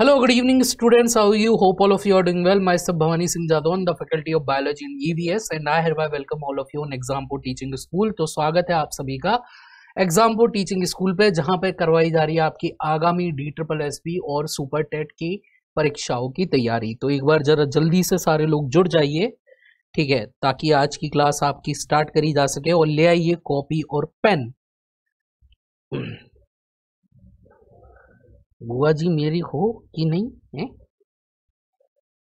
Hello good evening students how you hope all of you are doing well my सब Bhawani Singh Jadaun the faculty of biology in EVS and I hereby welcome all of you in exam for teaching school तो स्वागत है आप सभी का exam for teaching school पे जहां पे करवाई जा रही है आपकी आगामी डी ट्रिपल एस बी और सुपर टेट की परीक्षाओं की तैयारी तो एक बार जरा जल्दी से सारे लोग जुड़ जाइए ठीक है ताकि आज की क्लास आपकी स्टार्ट करी जा सके और ले आइए कॉपी और पेन बुआ जी मेरी हो कि नहीं है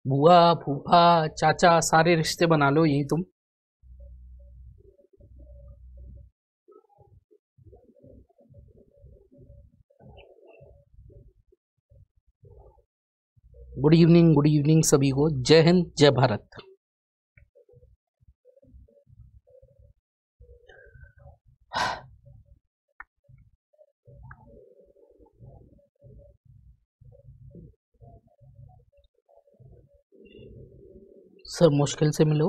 बुआ फूफा चाचा सारे रिश्ते बना लो यही तुम गुड इवनिंग गुड इवनिंग सभी को जय हिंद जय भारत सर मुश्किल से मिलो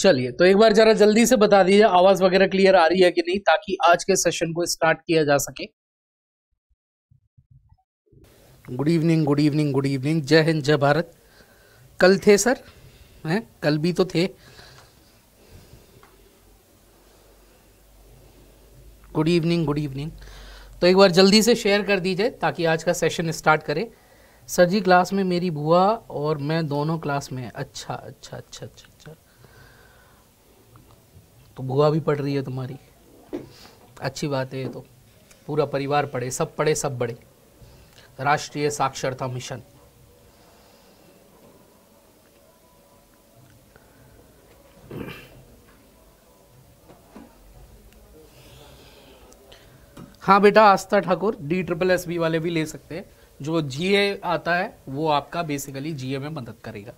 चलिए तो एक बार जरा जल्दी से बता दीजिए आवाज वगैरह क्लियर आ रही है कि नहीं ताकि आज के सेशन को स्टार्ट किया जा सके good evening good evening good evening जय हिंद जय भारत कल थे सर हैं कल भी तो थे गुड इवनिंग गुड इवनिंग तो एक बार जल्दी से शेयर कर दीजिए ताकि आज का सेशन स्टार्ट करें सर जी क्लास में मेरी बुआ और मैं दोनों क्लास में अच्छा अच्छा अच्छा अच्छा अच्छा तो बुआ भी पढ़ रही है तुम्हारी अच्छी बात है ये तो पूरा परिवार पढ़े सब पढ़े सब बढ़े राष्ट्रीय साक्षरता मिशन हाँ बेटा Astha Thakur D triple S B वाले भी ले सकते हैं जो जीए आता है वो आपका बेसिकली जीए में मदद करेगा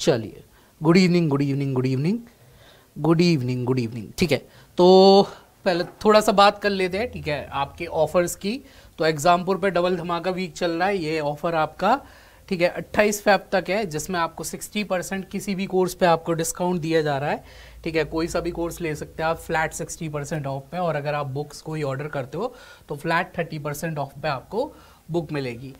चलिए good evening good evening good evening good evening good evening ठीक है तो पहले थोड़ा सा बात कर लेते हैं ठीक है आपके ऑफर्स की तो एग्जामपुर पे डबल धमाका वीक चल रहा है ये ऑफर आपका ठीक है 28 फेब तक है जिसमें आपको 60 परसेंट किसी भी कोर्स पे आपको डिस्काउंट दिया जा रहा है ठीक है कोई सा भी कोर्स ले सकते हैं आप फ्लैट सिक्सटी परसेंट ऑफ पे और अगर आप बुक्स कोई ऑर्डर करते हो तो फ्लैट थर्टी परसेंट ऑफ पे आपको बुक मिलेगी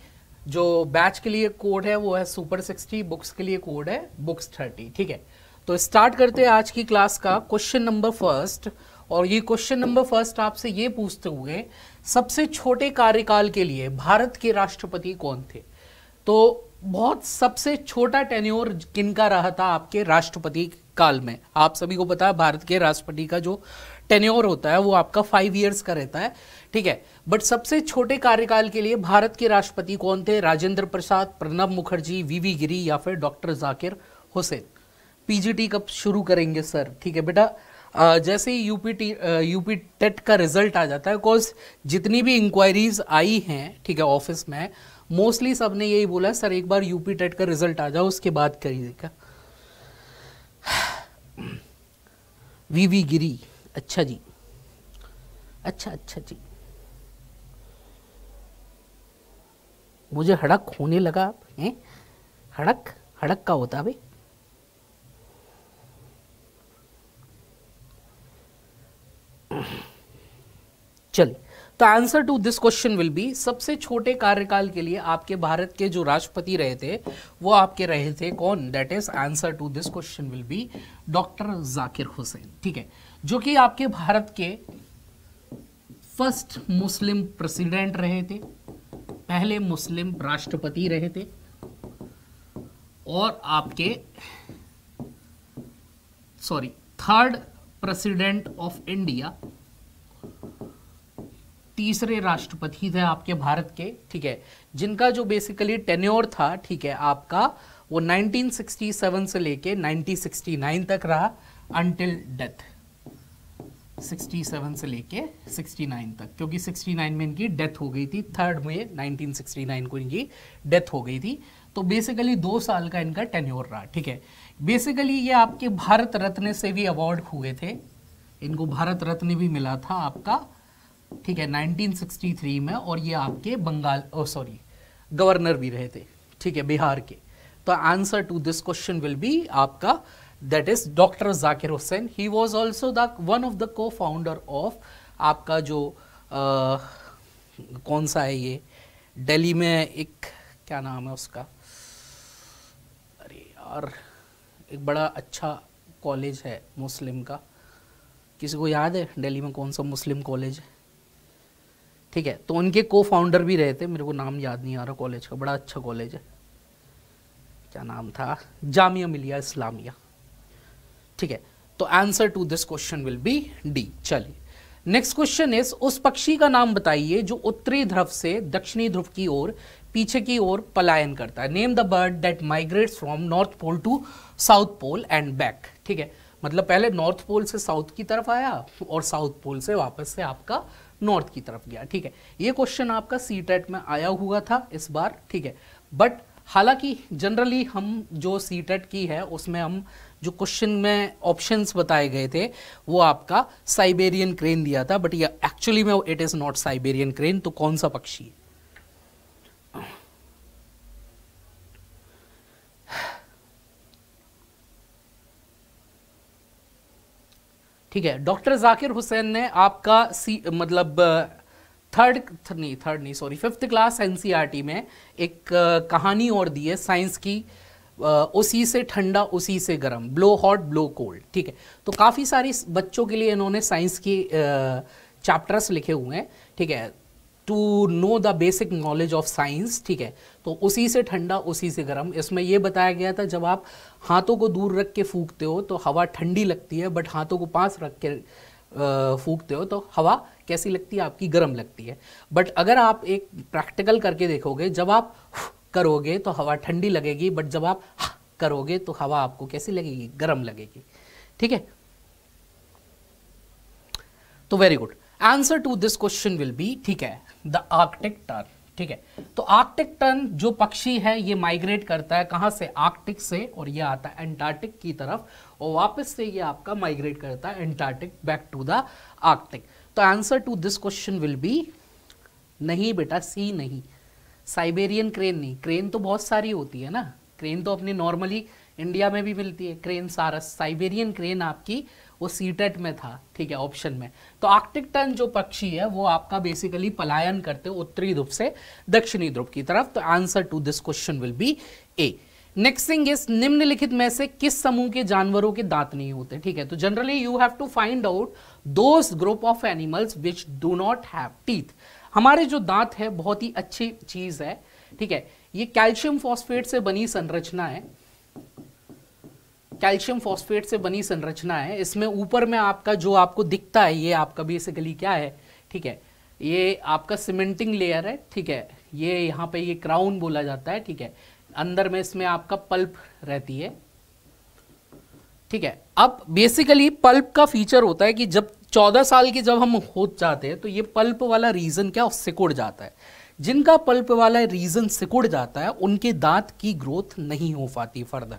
जो बैच के लिए कोड है वो है सुपर सिक्सटी बुक्स के लिए कोड है बुक्स थर्टी ठीक है तो स्टार्ट करते हैं आज की क्लास का क्वेश्चन नंबर फर्स्ट और ये क्वेश्चन नंबर फर्स्ट आपसे ये पूछते हुए सबसे छोटे कार्यकाल के लिए भारत के राष्ट्रपति कौन थे तो बहुत सबसे छोटा टेन्योर किनका रहा था आपके राष्ट्रपति काल में आप सभी को पता है भारत के राष्ट्रपति का जो टेन्योर होता है वो आपका फाइव ईयर्स का रहता है ठीक है बट सबसे छोटे कार्यकाल के लिए भारत के राष्ट्रपति कौन थे राजेंद्र प्रसाद प्रणब मुखर्जी वीवी गिरी या फिर डॉक्टर जाकिर हुसैन पीजीटी कब शुरू करेंगे सर ठीक है बेटा जैसे ही यूपी टी यूपी टेट का रिजल्ट आ जाता है बिकॉज जितनी भी इंक्वायरीज आई हैं ठीक है ऑफिस में मोस्टली सब ने यही बोला सर एक बार यूपी टेट का रिजल्ट आ जाओ उसके बाद करिएगा वी वी गिरी अच्छा जी अच्छा अच्छा जी मुझे हड़क होने लगा है हड़क हड़क का होता भाई चलिए तो answer to this question will be सबसे छोटे कार्यकाल के लिए आपके भारत के जो राष्ट्रपति रहे थे वो आपके रहे थे कौन that is answer to this question will be doctor Zakir Hussain ठीक है जो कि आपके भारत के फर्स्ट मुस्लिम प्रेसिडेंट रहे थे पहले मुस्लिम राष्ट्रपति रहे थे और आपके sorry third president of India तीसरे राष्ट्रपति थे आपके भारत के ठीक है जिनका जो बेसिकली टेन्योर था ठीक है आपका वो 1967 से लेके 1969 तक रहा अनटिल डेथ 67 से लेके 69 तक क्योंकि 69 में इनकी डेथ हो गई थी थर्ड में 1969 को इनकी डेथ हो गई थी तो बेसिकली दो साल का इनका टेन्योर रहा ठीक है बेसिकली ये आपके भारत रत्न से भी अवार्ड हुए थे इनको भारत रत्न भी मिला था आपका ठीक है 1963 में और ये आपके बंगाल ओ सॉरी गवर्नर भी रहे थे ठीक है बिहार के तो answer to this question will be आपका that is doctor Zakir Hussain he was also the one of the co founder of आपका जो आ, कौन सा है ये दिल्ली में एक क्या नाम है उसका अरे यार एक बड़ा अच्छा कॉलेज है मुस्लिम का किसी को याद है दिल्ली में कौन सा मुस्लिम कॉलेज है ठीक है तो उनके को फाउंडर भी रहे थे मेरे को नाम याद नहीं आ रहा कॉलेज का बड़ा अच्छा कॉलेज है क्या नाम था जामिया मिलिया इस्लामिया ठीक है तो answer to this question will be D चलिए नेक्स्ट क्वेश्चन इज उस पक्षी का नाम बताइए जो उत्तरी ध्रुव से दक्षिणी ध्रुव की ओर पीछे की ओर पलायन करता है name the bird that migrates from north pole to south pole and back ठीक है मतलब पहले नॉर्थ पोल से साउथ की तरफ आया और साउथ पोल से वापस से आपका नॉर्थ की तरफ गया ठीक है ये क्वेश्चन आपका सी टेट e में आया हुआ था इस बार ठीक है बट हालांकि जनरली हम जो सी टेट e की है उसमें हम जो क्वेश्चन में ऑप्शंस बताए गए थे वो आपका साइबेरियन क्रेन दिया था बट ये एक्चुअली में it is not Siberian crane तो कौन सा पक्षी है ठीक है डॉक्टर जाकिर हुसैन ने आपका सी मतलब थर्ड नहीं थर्ड नहीं सॉरी फिफ्थ क्लास एन में एक कहानी और दी है साइंस की उसी से ठंडा उसी से गर्म ब्लो हॉट ब्लो कोल्ड ठीक है तो काफ़ी सारी बच्चों के लिए इन्होंने साइंस की चैप्टर्स लिखे हुए हैं ठीक है to know the basic knowledge of science ठीक है तो उसी से ठंडा उसी से गर्म इसमें यह बताया गया था जब आप हाथों को दूर रख के फूकते हो तो हवा ठंडी लगती है बट हाथों को पास रख के फूकते हो तो हवा कैसी लगती है आपकी गर्म लगती है बट अगर आप एक प्रैक्टिकल करके देखोगे जब आप करोगे तो हवा ठंडी लगेगी बट जब आप करोगे तो हवा आपको कैसी लगेगी गर्म लगेगी ठीक है तो very good answer to this question will be ठीक है द आर्कटिक टर्न ठीक है तो आर्कटिक टर्न जो पक्षी है ये माइग्रेट करता है कहां से आर्कटिक से और ये आता है एंटार्क्टिक की तरफ और वापस से ये आपका माइग्रेट करता है Antarctic back to the Arctic तो answer to this question will be नहीं बेटा सी नहीं साइबेरियन क्रेन नहीं क्रेन तो बहुत सारी होती है ना क्रेन तो अपनी नॉर्मली इंडिया में भी मिलती है क्रेन सारस साइबेरियन क्रेन आपकी वो सीटेट में था ठीक है ऑप्शन में तो आर्कटिक टन जो पक्षी है वो आपका बेसिकली पलायन करते उत्तरी ध्रुव से दक्षिणी ध्रुव की तरफ तो answer to this question will be A next thing is निम्नलिखित में से किस समूह के जानवरों के दांत नहीं होते ठीक है तो generally you have to find out those group of animals which do not have teeth हमारे जो दांत है बहुत ही अच्छी चीज है ठीक है ये कैल्शियम फॉस्फेट से बनी संरचना है कैल्शियम फॉस्फेट से बनी संरचना है इसमें ऊपर में आपका जो आपको दिखता है ये आपका बेसिकली क्या है ठीक है ये आपका सीमेंटिंग लेयर है ठीक है ये यहाँ पे ये क्राउन बोला जाता है ठीक है अंदर में इसमें आपका पल्प रहती है ठीक है अब बेसिकली पल्प का फीचर होता है कि जब चौदह साल की जब हम हो जाते हैं तो ये पल्प वाला रीजन क्या सिकुड़ जाता है जिनका पल्प वाला रीजन सिकुड़ जाता है उनके दांत की ग्रोथ नहीं हो पाती फर्दर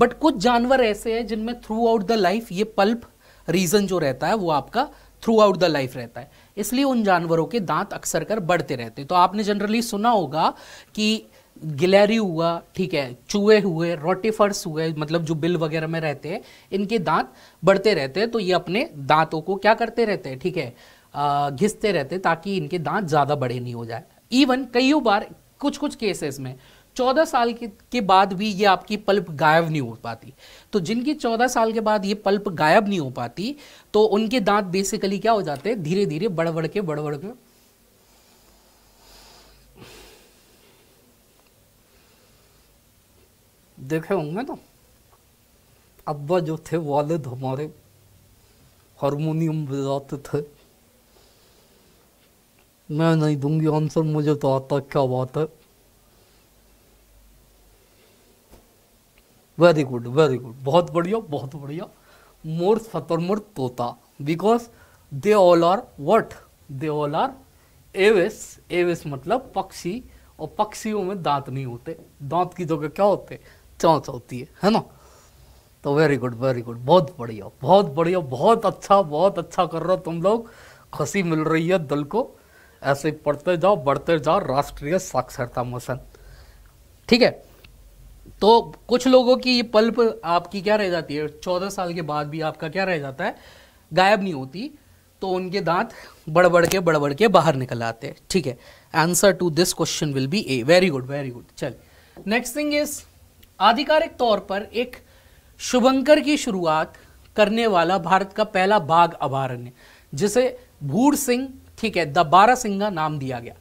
बट कुछ जानवर ऐसे हैं जिनमें थ्रू आउट द लाइफ ये पल्प रीजन जो रहता है वो आपका थ्रू आउट द लाइफ रहता है इसलिए उन जानवरों के दांत अक्सर कर बढ़ते रहते हैं तो आपने जनरली सुना होगा कि गिलहरी हुआ ठीक है चूहे हुए रोटिफर्स हुए मतलब जो बिल वगैरह में रहते हैं इनके दांत बढ़ते रहते हैं तो ये अपने दांतों को क्या करते रहते हैं ठीक है घिसते रहते हैं ताकि इनके दांत ज़्यादा बड़े नहीं हो जाए इवन कई बार कुछ कुछ केसेस में चौदह साल के, के बाद भी ये आपकी पल्प गायब नहीं हो पाती तो जिनकी चौदह साल के बाद ये पल्प गायब नहीं हो पाती तो उनके दांत बेसिकली क्या हो जाते हैं धीरे धीरे बड़बड़ के बड़बड़ के देखे होंगे ना तो? अब्बा जो थे वालिद हमारे हारमोनियम बजाते थे मैं नहीं दूंगी आंसर मुझे तो आता क्या बात है वेरी गुड वेरी गुड बहुत बढ़िया बहुत बढ़िया मोर सतरमुर तोता because they all are what they all are aves aves मतलब पक्षी और पक्षियों में दांत नहीं होते दांत की जगह क्या होते चौंच होती है है ना तो वेरी गुड वेरी गुड बहुत बढ़िया बहुत बढ़िया बहुत अच्छा बहुत अच्छा कर रहे हो तुम लोग खुशी मिल रही है दल को ऐसे ही पढ़ते जाओ बढ़ते जाओ राष्ट्रीय साक्षरता मिशन ठीक है तो कुछ लोगों की ये पल्प आपकी क्या रह जाती है चौदह साल के बाद भी आपका क्या रह जाता है गायब नहीं होती तो उनके दांत बड़बड़ के बड़बड़ के बाहर निकल आते हैं ठीक है answer to this question will be A very good very good चल नेक्स्ट थिंग इज आधिकारिक तौर पर एक शुभंकर की शुरुआत करने वाला भारत का पहला बाघ अभयारण्य जिसे भूर सिंह ठीक है द सिंगा नाम दिया गया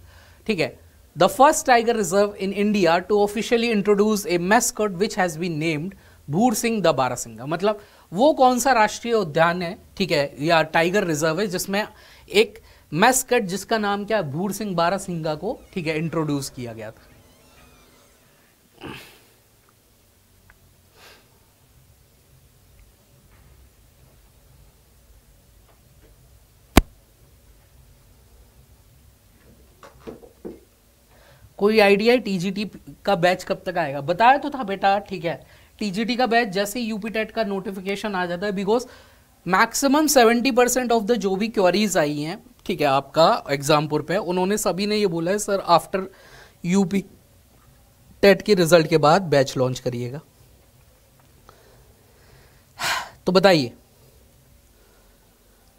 ठीक है the first tiger reserve in India to officially introduce a mascot which has been named Bhoor Singh the बारा सिंगा मतलब वो कौन सा राष्ट्रीय उद्यान है ठीक है या टाइगर रिजर्व है जिसमें एक मैस्कट जिसका नाम क्या है भूर सिंह सिंगा को ठीक है इंट्रोड्यूस किया गया था कोई आइडिया है टीजीटी का बैच कब तक आएगा बताया तो था बेटा ठीक है टीजीटी का बैच जैसे यूपी टेट का नोटिफिकेशन आ जाता है because maximum seventy percent of the जो भी क्वेरीज आई हैं ठीक है आपका एग्जामपुर पे उन्होंने सभी ने ये बोला है सर आफ्टर यूपी टेट के रिजल्ट के बाद बैच लॉन्च करिएगा तो बताइए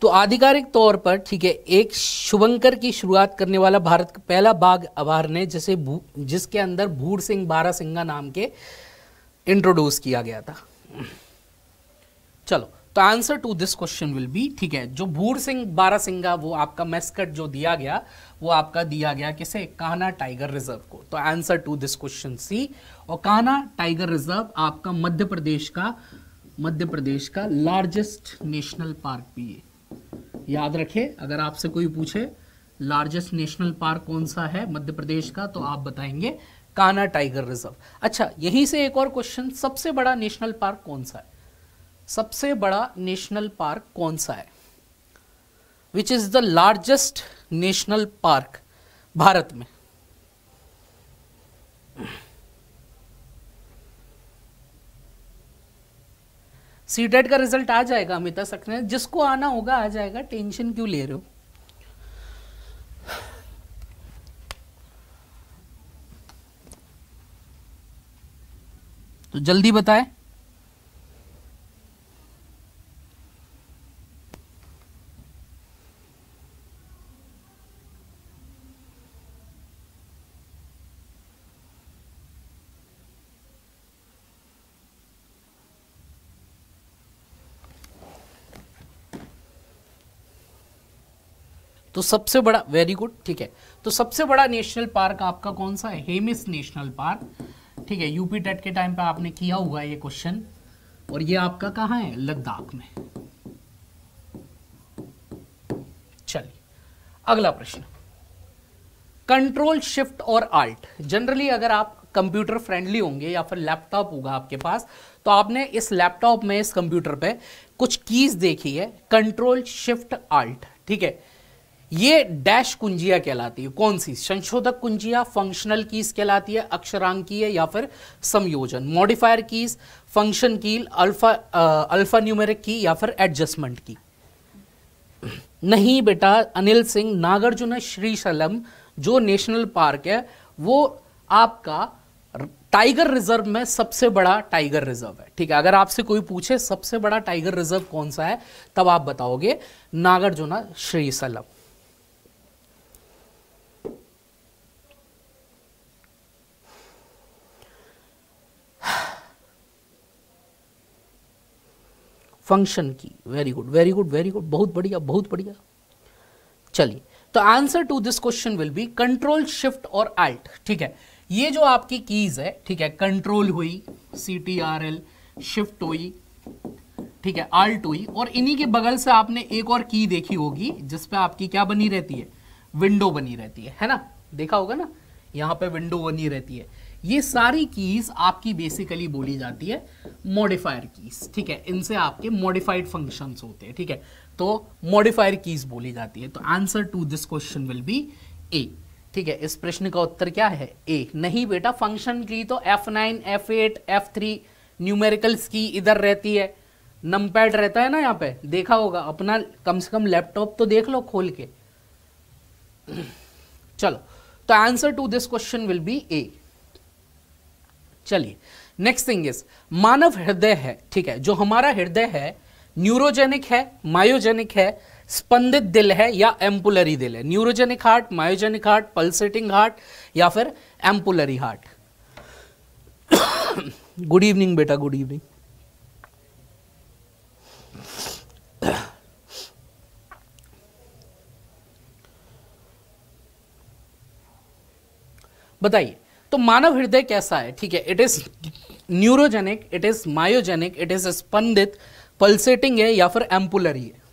तो आधिकारिक तौर पर ठीक है एक शुभंकर की शुरुआत करने वाला भारत का पहला बाघ अभारण्य जिसे जैसे जिसके अंदर भूर सिंह बारा सिंगा नाम के इंट्रोड्यूस किया गया था चलो तो answer to this question will be ठीक है जो भूर सिंह बारा सिंगा वो आपका मैस्कट जो दिया गया वो आपका दिया गया किसे काना टाइगर रिजर्व को तो answer to this question C और कान्हा टाइगर रिजर्व आपका मध्य प्रदेश का मध्य प्रदेश का लार्जेस्ट नेशनल पार्क भी है याद रखें अगर आपसे कोई पूछे लार्जेस्ट नेशनल पार्क कौन सा है मध्य प्रदेश का तो आप बताएंगे काना टाइगर रिजर्व अच्छा यहीं से एक और क्वेश्चन सबसे बड़ा नेशनल पार्क कौन सा है सबसे बड़ा नेशनल पार्क कौन सा है which is the largest national park Bharat में सी का रिजल्ट आ जाएगा अमिता सक्सेना जिसको आना होगा आ जाएगा टेंशन क्यों ले रहे हो तो जल्दी बताएं तो सबसे बड़ा वेरी गुड ठीक है तो सबसे बड़ा नेशनल पार्क आपका कौन सा है हेमिस नेशनल पार्क ठीक है यूपी टेट के टाइम पे आपने किया हुआ ये क्वेश्चन और ये आपका कहाँ है लद्दाख में चलिए अगला प्रश्न कंट्रोल शिफ्ट और आल्ट जनरली अगर आप कंप्यूटर फ्रेंडली होंगे या फिर लैपटॉप होगा आपके पास तो आपने इस लैपटॉप में इस कंप्यूटर पे कुछ कीज देखी है कंट्रोल शिफ्ट आल्ट ठीक है ये डैश कुंजिया कहलाती है कौन सी संशोधक कुंजिया फंक्शनल कीज कहलाती है अक्षरांकीय या फिर संयोजन modifier keys function key alpha alphanumeric key या फिर एडजस्टमेंट की नहीं बेटा अनिल सिंह नागार्जुन श्रीशलम जो नेशनल पार्क है वो आपका टाइगर रिजर्व में सबसे बड़ा टाइगर रिजर्व है ठीक है अगर आपसे कोई पूछे सबसे बड़ा टाइगर रिजर्व कौन सा है तब आप बताओगे Nagarjuna Srisailam function key very good very good very good बहुत बढ़िया बहुत बढ़िया चलिए तो answer to this question will be control shift और आल्ट ठीक है ये जो आपकी कीज है ठीक है कंट्रोल हुई C T R L shift हुई ठीक है आल्ट हुई और इन्हीं के बगल से आपने एक और की देखी होगी जिसपे आपकी क्या बनी रहती है विंडो बनी रहती है है ना देखा होगा ना यहाँ पे विंडो बनी रहती है ये सारी कीज आपकी बेसिकली बोली जाती है मॉडिफायर कीज ठीक है इनसे आपके मॉडिफाइड फंक्शंस होते हैं ठीक है तो मॉडिफायर कीज बोली जाती है तो answer to this question will be A ठीक है इस प्रश्न का उत्तर क्या है ए नहीं बेटा फंक्शन की तो F nine F eight F three numericals की इधर रहती है नमपैड रहता है ना यहाँ पे देखा होगा अपना कम से कम लैपटॉप तो देख लो खोल के चलो तो answer to this question will be A चलिए नेक्स्ट थिंग इज मानव हृदय है ठीक है जो हमारा हृदय है न्यूरोजेनिक है मायोजेनिक है स्पंदित दिल है या एम्पुलरी दिल है neurogenic heart myogenic heart pulsating heart या फिर एम्पुलरी हार्ट गुड इवनिंग बेटा गुड इवनिंग बताइए तो मानव हृदय कैसा है ठीक है it is neurogenic it is myogenic it is स्पंदित पल्सेटिंग है या फिर एम्पुलरी है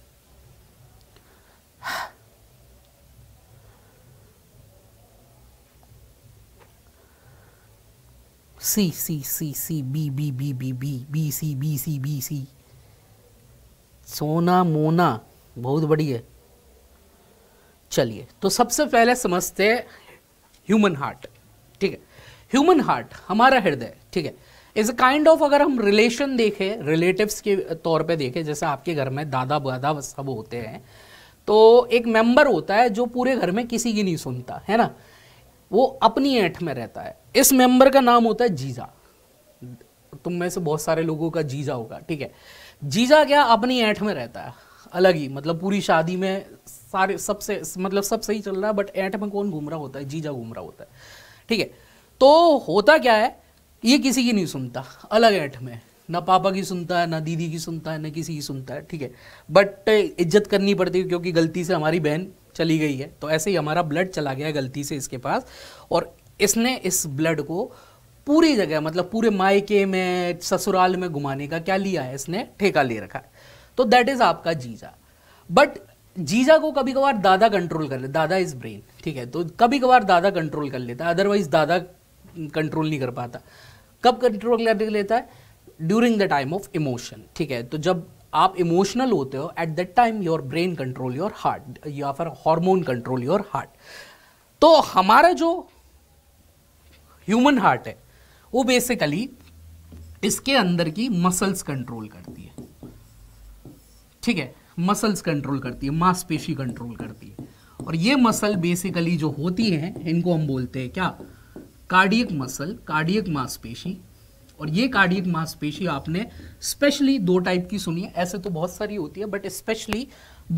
C C C C B B B B B B C B C B C Sona Mona बहुत बड़ी है चलिए तो सबसे पहले समझते हैं ह्यूमन हार्ट ह्यूमन हार्ट हमारा हृदय ठीक है इज अ काइंड ऑफ अगर हम रिलेशन देखें रिलेटिव्स के तौर पे देखें जैसे आपके घर में दादा बादा सब होते हैं तो एक मेंबर होता है जो पूरे घर में किसी की नहीं सुनता है ना वो अपनी ऐठ में रहता है इस मेंबर का नाम होता है जीजा तुम में से बहुत सारे लोगों का जीजा होगा ठीक है जीजा क्या अपनी ऐठ में रहता है अलग ही मतलब पूरी शादी में सारे सबसे मतलब सब सही चल रहा है बट ऐठ में कौन घूम रहा होता है जीजा घूम रहा होता है ठीक है तो होता क्या है ये किसी की नहीं सुनता अलग ऐठ में ना पापा की सुनता है ना दीदी की सुनता है ना किसी की सुनता है ठीक है बट इज्जत करनी पड़ती है क्योंकि गलती से हमारी बहन चली गई है तो ऐसे ही हमारा ब्लड चला गया गलती से इसके पास और इसने इस ब्लड को पूरी जगह मतलब पूरे मायके में ससुराल में घुमाने का क्या लिया है इसने ठेका ले रखा है तो दैट इज़ आपका जीजा बट जीजा को कभी कभार दादा कंट्रोल कर ले दादा इज ब्रेन ठीक है तो कभी कभार दादा कंट्रोल कर लेता है अदरवाइज दादा कंट्रोल नहीं कर पाता कब कंट्रोल करने लेता है during the time of emotion ठीक है तो जब आप इमोशनल होते हो at that time your brain control your heart या फिर हार्मोन कंट्रोल योर हार्ट तो हमारा जो ह्यूमन हार्ट है वो बेसिकली इसके अंदर की मसल्स कंट्रोल करती है ठीक है मसल्स कंट्रोल करती है मांसपेशी कंट्रोल करती है और ये मसल बेसिकली जो होती हैं इनको हम बोलते हैं क्या कार्डियक मसल कार्डियक मांसपेशी और ये कार्डियक मांसपेशी आपने स्पेशली दो टाइप की सुनी है ऐसे तो बहुत सारी होती है बट स्पेशली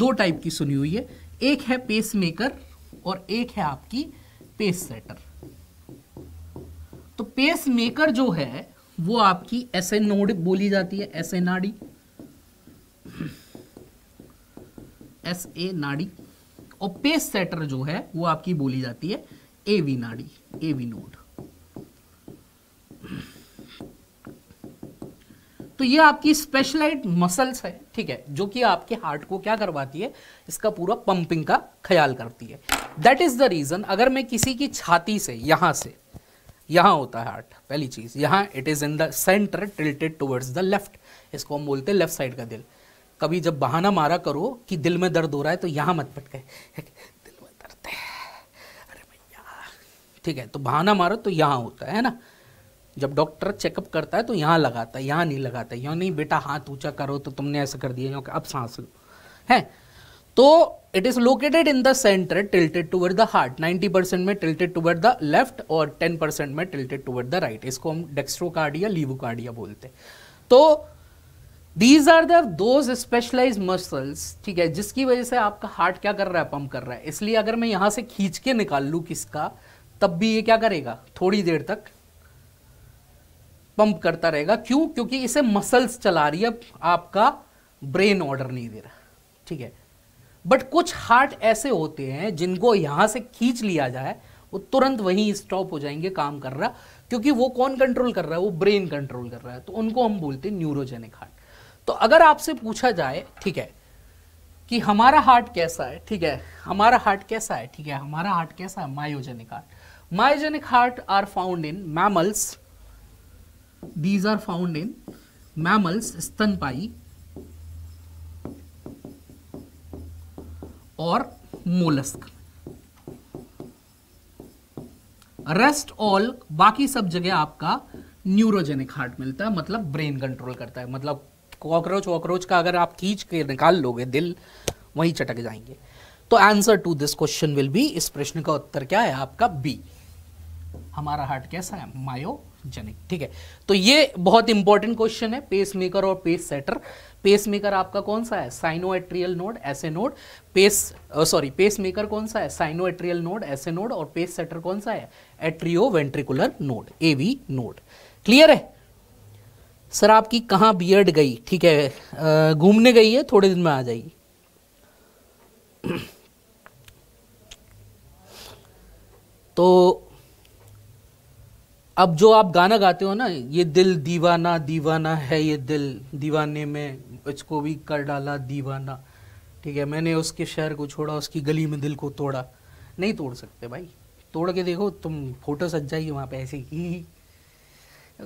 दो टाइप की सुनी हुई है एक है पेस मेकर और एक है आपकी पेस सेटर तो पेस मेकर जो है वो आपकी ऐसे नोड बोली जाती है एस ए नाड़ी एस ए नाड़ी और पेस सेटर जो है वो आपकी बोली जाती है ए वी नाड़ी ए वी नोड तो ये आपकी स्पेशलाइज मसल्स है ठीक है जो कि आपके हार्ट को क्या करवाती है इसका पूरा पंपिंग का ख्याल करती है दैट इज द रीजन अगर मैं किसी की छाती से यहां से यहां होता है हार्ट पहली चीज यहां it is in the centre tilted towards the left इसको हम बोलते हैं लेफ्ट साइड का दिल कभी जब बहाना मारा करो कि दिल में दर्द हो रहा है तो यहां मत पटके ठीक है तो बहाना मारो तो यहाँ होता है ना जब डॉक्टर चेकअप करता है तो यहाँ लगाता है यहाँ नहीं लगाता है यहाँ नहीं बेटा हाथ ऊंचा करो तो तुमने ऐसा कर दिया अब सांस लो है तो it is located in the centre tilted toward the heart 90 percent में टिल्टेड टूवर्ड द लेफ्ट और 10 परसेंट में टिल्टेड टूवर्ड द राइट इसको हम डेक्स्ट्रोकार्डिया लीवोकार्डिया बोलते हैं तो these are the those specialize muscles ठीक है जिसकी वजह से आपका हार्ट क्या कर रहा है पंप कर रहा है इसलिए अगर मैं यहां से खींच के निकाल लू किसका तब भी ये क्या करेगा थोड़ी देर तक पंप करता रहेगा क्यों क्योंकि इसे मसल्स चला रही है आपका ब्रेन ऑर्डर नहीं दे रहा ठीक है बट कुछ हार्ट ऐसे होते हैं जिनको यहां से खींच लिया जाए वो तुरंत वहीं स्टॉप हो जाएंगे काम कर रहा क्योंकि वो कौन कंट्रोल कर रहा है वो ब्रेन कंट्रोल कर रहा है तो उनको हम बोलते हैं न्यूरोजेनिक हार्ट तो अगर आपसे पूछा जाए ठीक है कि हमारा हार्ट कैसा है ठीक है हमारा हार्ट कैसा है ठीक है हमारा हार्ट कैसा है myogenic heart myogenic heart are found in mammals these are found in mammals स्तनपाई और मोलस्क रेस्ट ऑल बाकी सब जगह आपका न्यूरोजेनिक हार्ट मिलता है मतलब ब्रेन कंट्रोल करता है मतलब कॉकरोच वॉकरोच का अगर आप खींच के निकाल लोगे दिल वहीं चटक जाएंगे तो answer to this question will be इस प्रश्न का उत्तर क्या है आपका बी हमारा हार्ट कैसा है मायोजेनिक ठीक है तो ये बहुत इंपॉर्टेंट क्वेश्चन है पेस मेकर और पेस सेटर पेस मेकर आपका कौन सा है sinoatrial node SA node pace sorry pacemaker कौन सा है साइनोएट्रियल नोड ऐसे नोड और पेस सेटर कौन सा है atrioventricular node AV node clear है सर आपकी कहाँ बियर्ड गई ठीक है घूमने गई है थोड़े दिन में आ जाएगी तो अब जो आप गाना गाते हो ना ये दिल दीवाना दीवाना है ये दिल दीवाने में इसको भी कर डाला दीवाना ठीक है मैंने उसके शहर को छोड़ा उसकी गली में दिल को तोड़ा नहीं तोड़ सकते भाई तोड़ के देखो तुम फोटो सज जाइए वहाँ पे ऐसे ही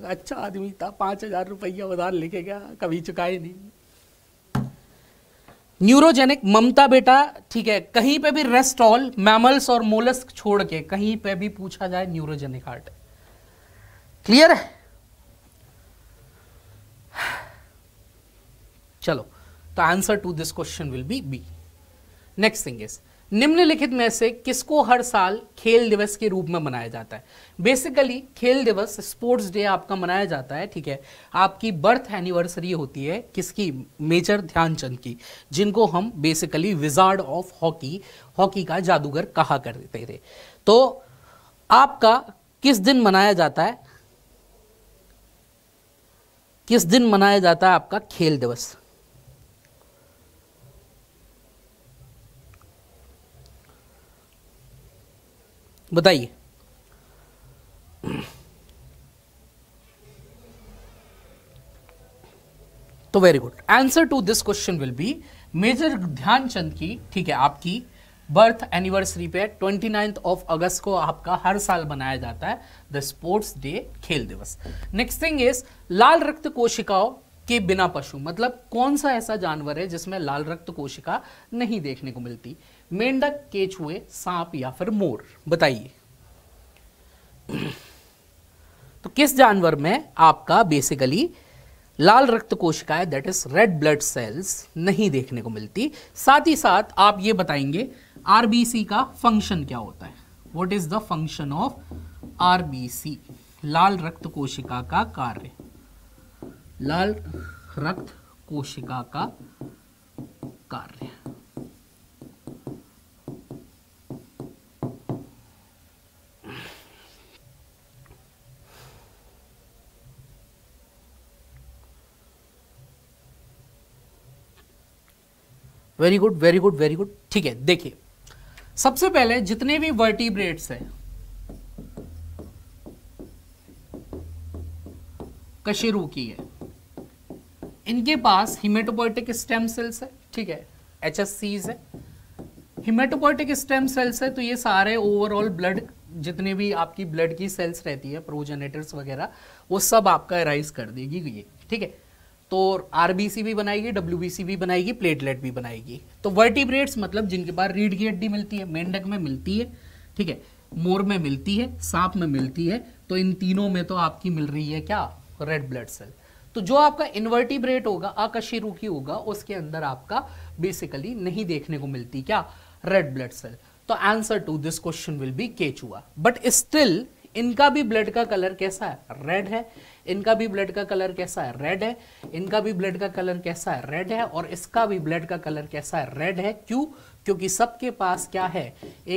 अच्छा आदमी था पाँच हजार रुपया उधार लेके गया कभी चुकाए नहीं न्यूरोजेनिक ममता बेटा ठीक है कहीं पे भी रेस्ट ऑल मैमल्स और मोलस्क छोड़ के कहीं पे भी पूछा जाए न्यूरोजेनिक हार्ट क्लियर है चलो तो answer to this question will be B next thing is निम्नलिखित में से किसको हर साल खेल दिवस के रूप में मनाया जाता है बेसिकली खेल दिवस स्पोर्ट्स डे आपका मनाया जाता है ठीक है आपकी बर्थ एनिवर्सरी होती है किसकी मेजर ध्यानचंद की जिनको हम basically wizard of hockey hockey का जादूगर कहा करते थे तो आपका किस दिन मनाया जाता है किस दिन मनाया जाता है आपका खेल दिवस बताइए तो very good answer to this question will be major Dhyanchand की ठीक है आपकी बर्थ एनिवर्सरी पे ट्वेंटी नाइन्थ ऑफ अगस्त को आपका हर साल मनाया जाता है द स्पोर्ट्स डे खेल दिवस नेक्स्ट थिंग इज लाल रक्त कोशिकाओं के बिना पशु मतलब कौन सा ऐसा जानवर है जिसमें लाल रक्त कोशिका नहीं देखने को मिलती मेंढक केचुए सांप या फिर मोर बताइए तो किस जानवर में आपका बेसिकली लाल रक्त कोशिकाएं that is red blood cells नहीं देखने को मिलती साथ ही साथ आप ये बताएंगे आरबीसी का फंक्शन क्या होता है what is the function of RBC लाल रक्त कोशिका का कार्य लाल रक्त कोशिका का कार्य very good very good very good ठीक है देखिए सबसे पहले जितने भी वर्टिब्रेट्स हैं कशेरू की है इनके पास हिमेटोपोइटिक स्टेम सेल्स है ठीक है एच एस सीज है हिमेटोपोइटिक स्टेम सेल्स है तो ये सारे ओवरऑल ब्लड जितने भी आपकी ब्लड की सेल्स रहती है प्रोजेनेटर्स वगैरह वो सब आपका एराइज कर देगी ये ठीक है तो आरबीसी भी बनाएगी डब्ल्यू भी बनाएगी प्लेटलेट भी बनाएगी तो वर्टिब्रेट्स मतलब जिनके पास रीढ़ की हड्डी मिलती है मेंढक में मिलती है ठीक है मोर में मिलती है सांप में मिलती है तो इन तीनों में तो आपकी मिल रही है क्या रेड ब्लड सेल तो जो आपका इन्वर्टिब्रेट होगा अकशेरुकी होगा उसके अंदर आपका बेसिकली नहीं देखने को मिलती क्या रेड ब्लड सेल तो answer to this question will be केचुआ बट स्टिल इनका भी ब्लड का कलर कैसा है रेड है इनका भी ब्लड का कलर कैसा है रेड है इनका भी ब्लड का कलर कैसा है रेड है और इसका भी ब्लड का कलर कैसा है रेड है क्यों क्योंकि सबके पास क्या है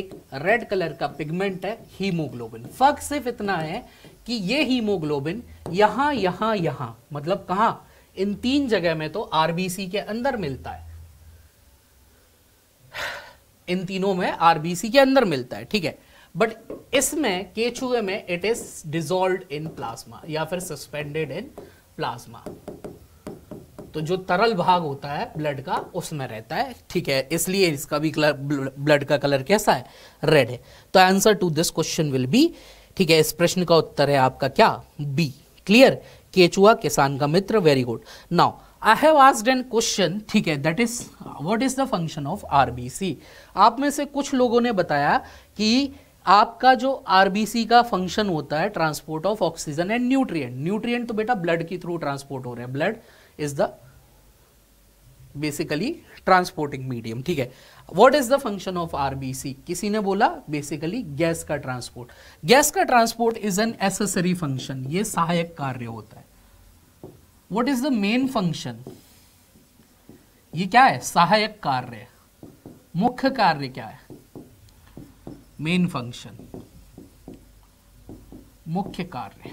एक रेड कलर का पिगमेंट है हीमोग्लोबिन फर्क सिर्फ इतना है कि ये हीमोग्लोबिन यहां यहां यहां मतलब कहा इन तीन जगह में तो आरबीसी के अंदर मिलता है इन तीनों में आरबीसी के अंदर मिलता है ठीक है बट इसमें केचुए में it is dissolve in plasma या फिर सस्पेंडेड इन प्लाज्मा तो जो तरल भाग होता है ब्लड का उसमें रहता है ठीक है इसलिए इसका भी कलर ब्लड का कलर कैसा है रेड है तो answer to this question will be ठीक है इस प्रश्न का उत्तर है आपका क्या बी क्लियर केचुआ किसान का मित्र very good now I have asked an question ठीक है that is what is the function of RBC आप में से कुछ लोगों ने बताया कि आपका जो आरबीसी का फंक्शन होता है transport of oxygen and nutrient nutrient तो बेटा ब्लड के थ्रू ट्रांसपोर्ट हो रहे हैं blood is the basically transporting medium ठीक है what is the function of RBC किसी ने बोला बेसिकली गैस का ट्रांसपोर्ट गैस का transport is an accessory function ये सहायक कार्य होता है what is the main function ये क्या है सहायक कार्य मुख्य कार्य क्या है मेन फंक्शन मुख्य कार्य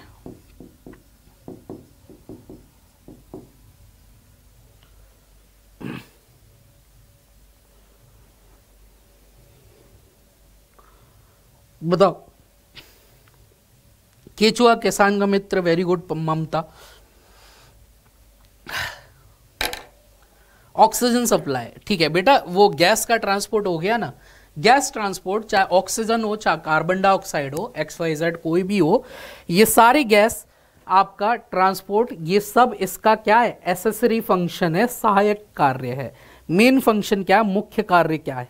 बताओ केचुआ केसांग मित्र very good Mamta oxygen supply ठीक है बेटा वो गैस का ट्रांसपोर्ट हो गया ना गैस ट्रांसपोर्ट चाहे ऑक्सीजन हो चाहे कार्बन डाइऑक्साइड हो एक्स वाई जेड कोई भी हो ये सारी गैस आपका ट्रांसपोर्ट ये सब इसका क्या है एसेसरी फंक्शन है सहायक कार्य है मेन फंक्शन क्या है मुख्य कार्य क्या है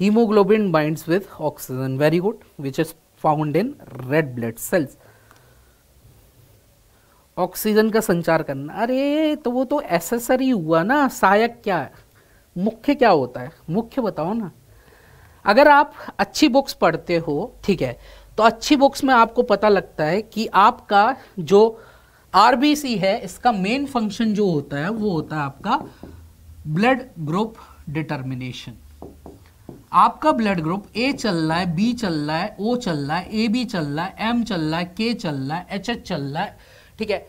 haemoglobin binds with oxygen very good which is found in red blood cells oxygen का संचार करना अरे तो वो तो एसेसरी हुआ ना सहायक क्या है मुख्य क्या होता है मुख्य बताओ ना अगर आप अच्छी बुक्स पढ़ते हो ठीक है तो अच्छी बुक्स में आपको पता लगता है कि आपका जो आर है इसका मेन फंक्शन जो होता है वो होता है आपका ब्लड ग्रुप डिटर्मिनेशन आपका ब्लड ग्रुप ए चल रहा है बी चल रहा है ओ चल रहा है ए बी चल रहा है एम चल रहा है के चल रहा है एच एच चल रहा है ठीक है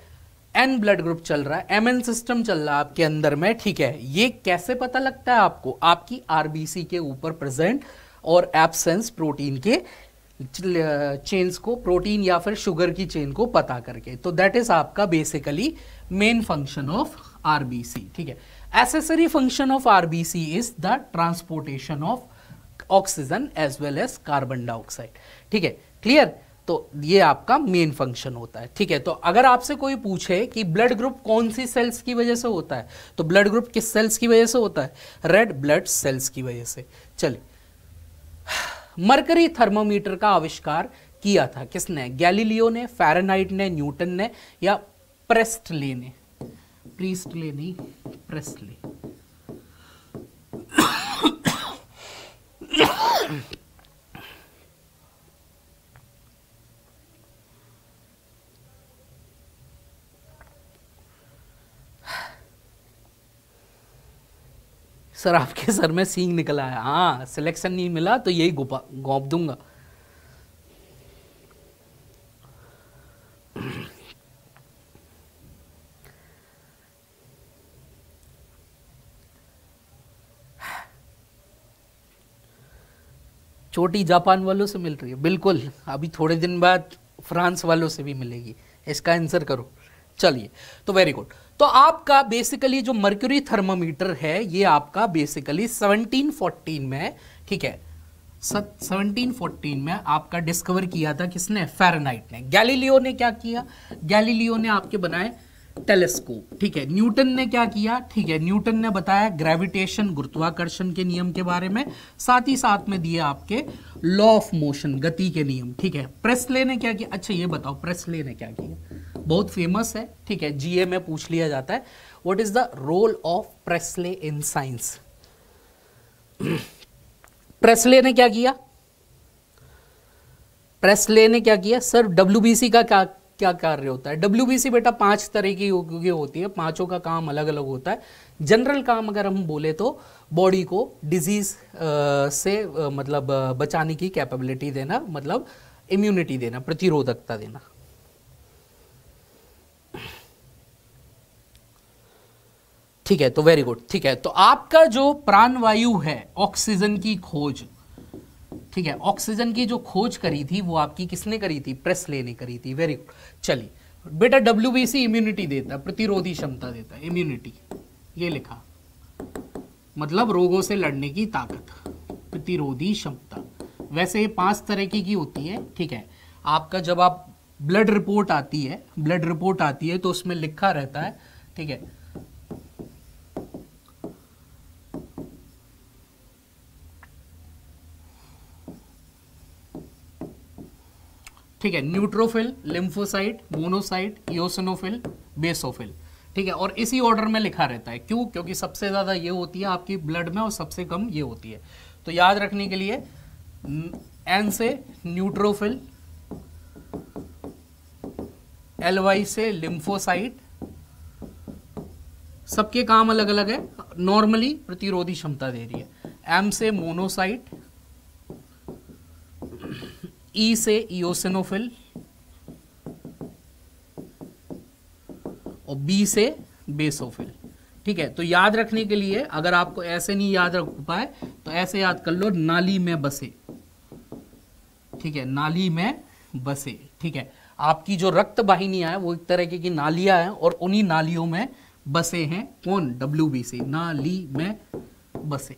एन ब्लड ग्रुप चल रहा है एम सिस्टम चल रहा है आपके अंदर में ठीक है ये कैसे पता लगता है आपको आपकी आरबीसी के ऊपर प्रेजेंट और एबसेंस प्रोटीन के चेन्स को प्रोटीन या फिर शुगर की चेन को पता करके तो दैट इज आपका basically main function of RBC ठीक है accessory function of RBC is the transportation of oxygen as well as carbon dioxide ठीक है क्लियर तो ये आपका मेन फंक्शन होता है ठीक है तो अगर आपसे कोई पूछे कि ब्लड ग्रुप कौन सी सेल्स की वजह से होता है तो ब्लड ग्रुप किस सेल्स की वजह से होता है रेड ब्लड सेल्स की वजह से चलिए मरकरी थर्मोमीटर का आविष्कार किया था किसने गैलीलियो ने फैरनहाइट ने न्यूटन ने या प्रेस्टले ने प्रीस्टले नहीं प्रेस्टले सर आपके सर में सींग निकला है हाँ सिलेक्शन नहीं मिला तो यही गोप दूंगा छोटी जापान वालों से मिल रही है बिल्कुल अभी थोड़े दिन बाद फ्रांस वालों से भी मिलेगी इसका आंसर करो चलिए तो वेरी गुड तो आपका बेसिकली जो मर्क्यूरी थर्मामीटर है ये आपका बेसिकली 1714 में ठीक है 1714 में आपका डिस्कवर किया था किसने फेरनाइट ने गैलीलियो ने क्या किया गैलीलियो ने आपके बनाए टेलीस्कोप ठीक है न्यूटन ने क्या किया ठीक है न्यूटन ने बताया ग्रेविटेशन गुरुत्वाकर्षण के नियम के बारे में साथ ही साथ में दिए आपके लॉ ऑफ मोशन गति के नियम ठीक है प्रेसले ने क्या किया अच्छा ये बताओ प्रेसले ने क्या किया बहुत फेमस है ठीक है जीए में पूछ लिया जाता है what is the role of Priestley in science Priestley ने क्या किया प्रेसले ने क्या किया सर डब्ल्यूबीसी का क्या क्या कार्य होता है डब्ल्यू बेटा पांच तरह की होती है पांचों का काम अलग अलग होता है जनरल काम अगर हम बोले तो बॉडी को डिजीज से मतलब बचाने की कैपेबिलिटी देना मतलब इम्यूनिटी देना प्रतिरोधकता देना ठीक है तो वेरी गुड ठीक है तो आपका जो प्राणवायु है ऑक्सीजन की खोज ठीक है ऑक्सीजन की जो खोज करी थी वो आपकी किसने करी थी प्रेस लेने करी थी वेरी गुड चलिए बेटा डब्ल्यू इम्यूनिटी देता प्रतिरोधी क्षमता देता है इम्यूनिटी ये लिखा मतलब रोगों से लड़ने की ताकत प्रतिरोधी क्षमता वैसे ये पांच तरह की, की होती है ठीक है आपका जब आप ब्लड रिपोर्ट आती है ब्लड रिपोर्ट आती है तो उसमें लिखा रहता है ठीक है ठीक है neutrophil lymphocyte monocyte eosinophil basophil ठीक है और इसी ऑर्डर में लिखा रहता है क्यों क्योंकि सबसे ज़्यादा ये होती है आपकी ब्लड में और सबसे कम ये होती है तो याद रखने के लिए एन से न्यूट्रोफिल एल वाई से लिम्फोसाइट सबके काम अलग अलग है नॉर्मली प्रतिरोधी क्षमता दे रही है एम से मोनोसाइट ई e से ईओसिनोफिल और बी से बेसोफिल ठीक है तो याद रखने के लिए अगर आपको ऐसे नहीं याद रख पाए तो ऐसे याद कर लो नाली में बसे ठीक है नाली में बसे ठीक है आपकी जो रक्त वाहिनियां है वो एक तरह की नालियां हैं और उन्हीं नालियों में बसे हैं कौन डब्ल्यू बी सी नाली में बसे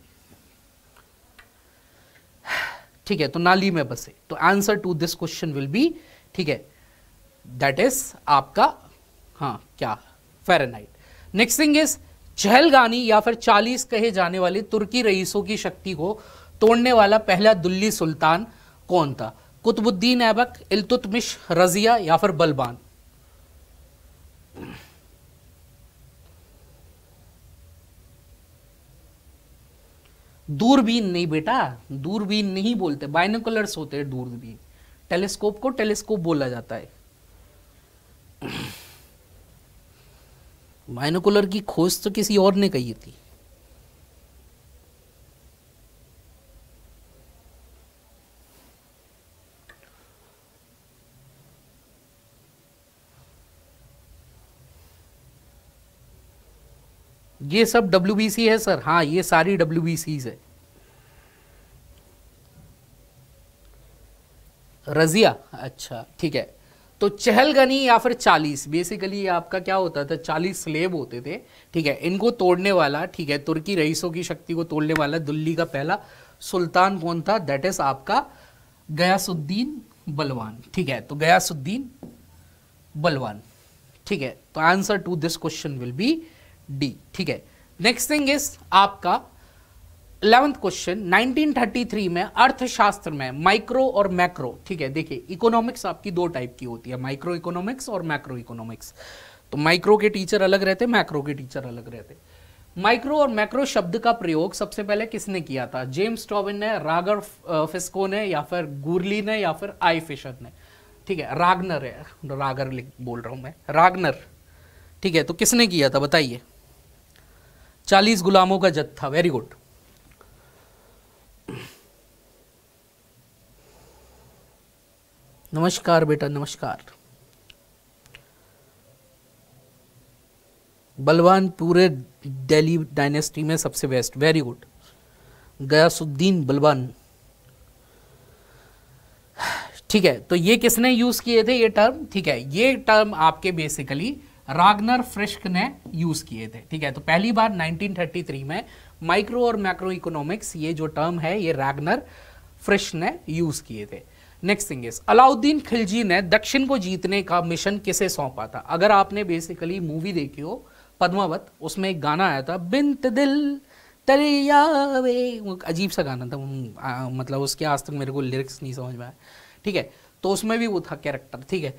ठीक है तो नाली में बसे तो answer to this question will be ठीक है दैट इज आपका हाँ क्या फेरेनाइट नेक्स्ट थिंग इज चहलगानी या फिर 40 कहे जाने वाले तुर्की रईसों की शक्ति को तोड़ने वाला पहला दिल्ली सुल्तान कौन था कुतुबुद्दीन ऐबक इलतुतमिश रजिया या फिर बलबान दूरबीन नहीं बेटा दूरबीन नहीं बोलते बाइनोकुलर्स होते हैं दूरबीन टेलीस्कोप को टेलीस्कोप बोला जाता है बाइनोकुलर की खोज तो किसी और ने कही थी ये सब डब्ल्यू है सर हाँ ये सारी डब्ल्यू है रजिया अच्छा ठीक है तो चहलगनी या फिर चालीस बेसिकली आपका क्या होता था चालीस स्लेब होते थे ठीक है इनको तोड़ने वाला ठीक है तुर्की रईसों की शक्ति को तोड़ने वाला दिल्ली का पहला सुल्तान कौन था दैट इज आपका गयासुद्दीन बलवान ठीक है तो गयासुद्दीन बलवान ठीक है तो answer to this question will be D ठीक है नेक्स्ट थिंग इज आपका इलेवंथ क्वेश्चन 1933 में अर्थशास्त्र में माइक्रो और मैक्रो ठीक है देखिए इकोनॉमिक्स आपकी दो टाइप की होती है माइक्रो इकोनॉमिक्स और मैक्रो इकोनॉमिक्स तो माइक्रो के टीचर अलग रहते मैक्रो के टीचर अलग रहते माइक्रो और मैक्रो शब्द का प्रयोग सबसे पहले किसने किया था जेम्स टॉविन ने रागर फिस्को ने या फिर गुरली ने या फिर आई फिशर ने ठीक है रागनर है रागर बोल रहा हूं मैं रागनर ठीक है तो किसने किया था बताइए चालीस गुलामों का जत्था वेरी गुड नमस्कार बेटा नमस्कार बलवान पूरे दिल्ली डायनेस्टी में सबसे बेस्ट वेरी गुड गयासुद्दीन बलवान ठीक है तो ये किसने यूज किए थे ये टर्म ठीक है ये टर्म आपके बेसिकली रागनर फ्रिश्क ने यूज किए थे ठीक है तो पहली बार 1933 में माइक्रो और मैक्रो इकोनॉमिक्स ये जो टर्म है ये रागनर फ्रिश ने यूज किए थे next thing is Alauddin Khilji ने दक्षिण को जीतने का मिशन किसे सौंपा था अगर आपने बेसिकली मूवी देखी हो पद्मावत उसमें एक गाना आया था बिंत दिल तलियावे अजीब सा गाना था मतलब उसके आज तक मेरे को लिरिक्स नहीं समझ में आया ठीक है तो उसमें भी वो था कैरेक्टर ठीक है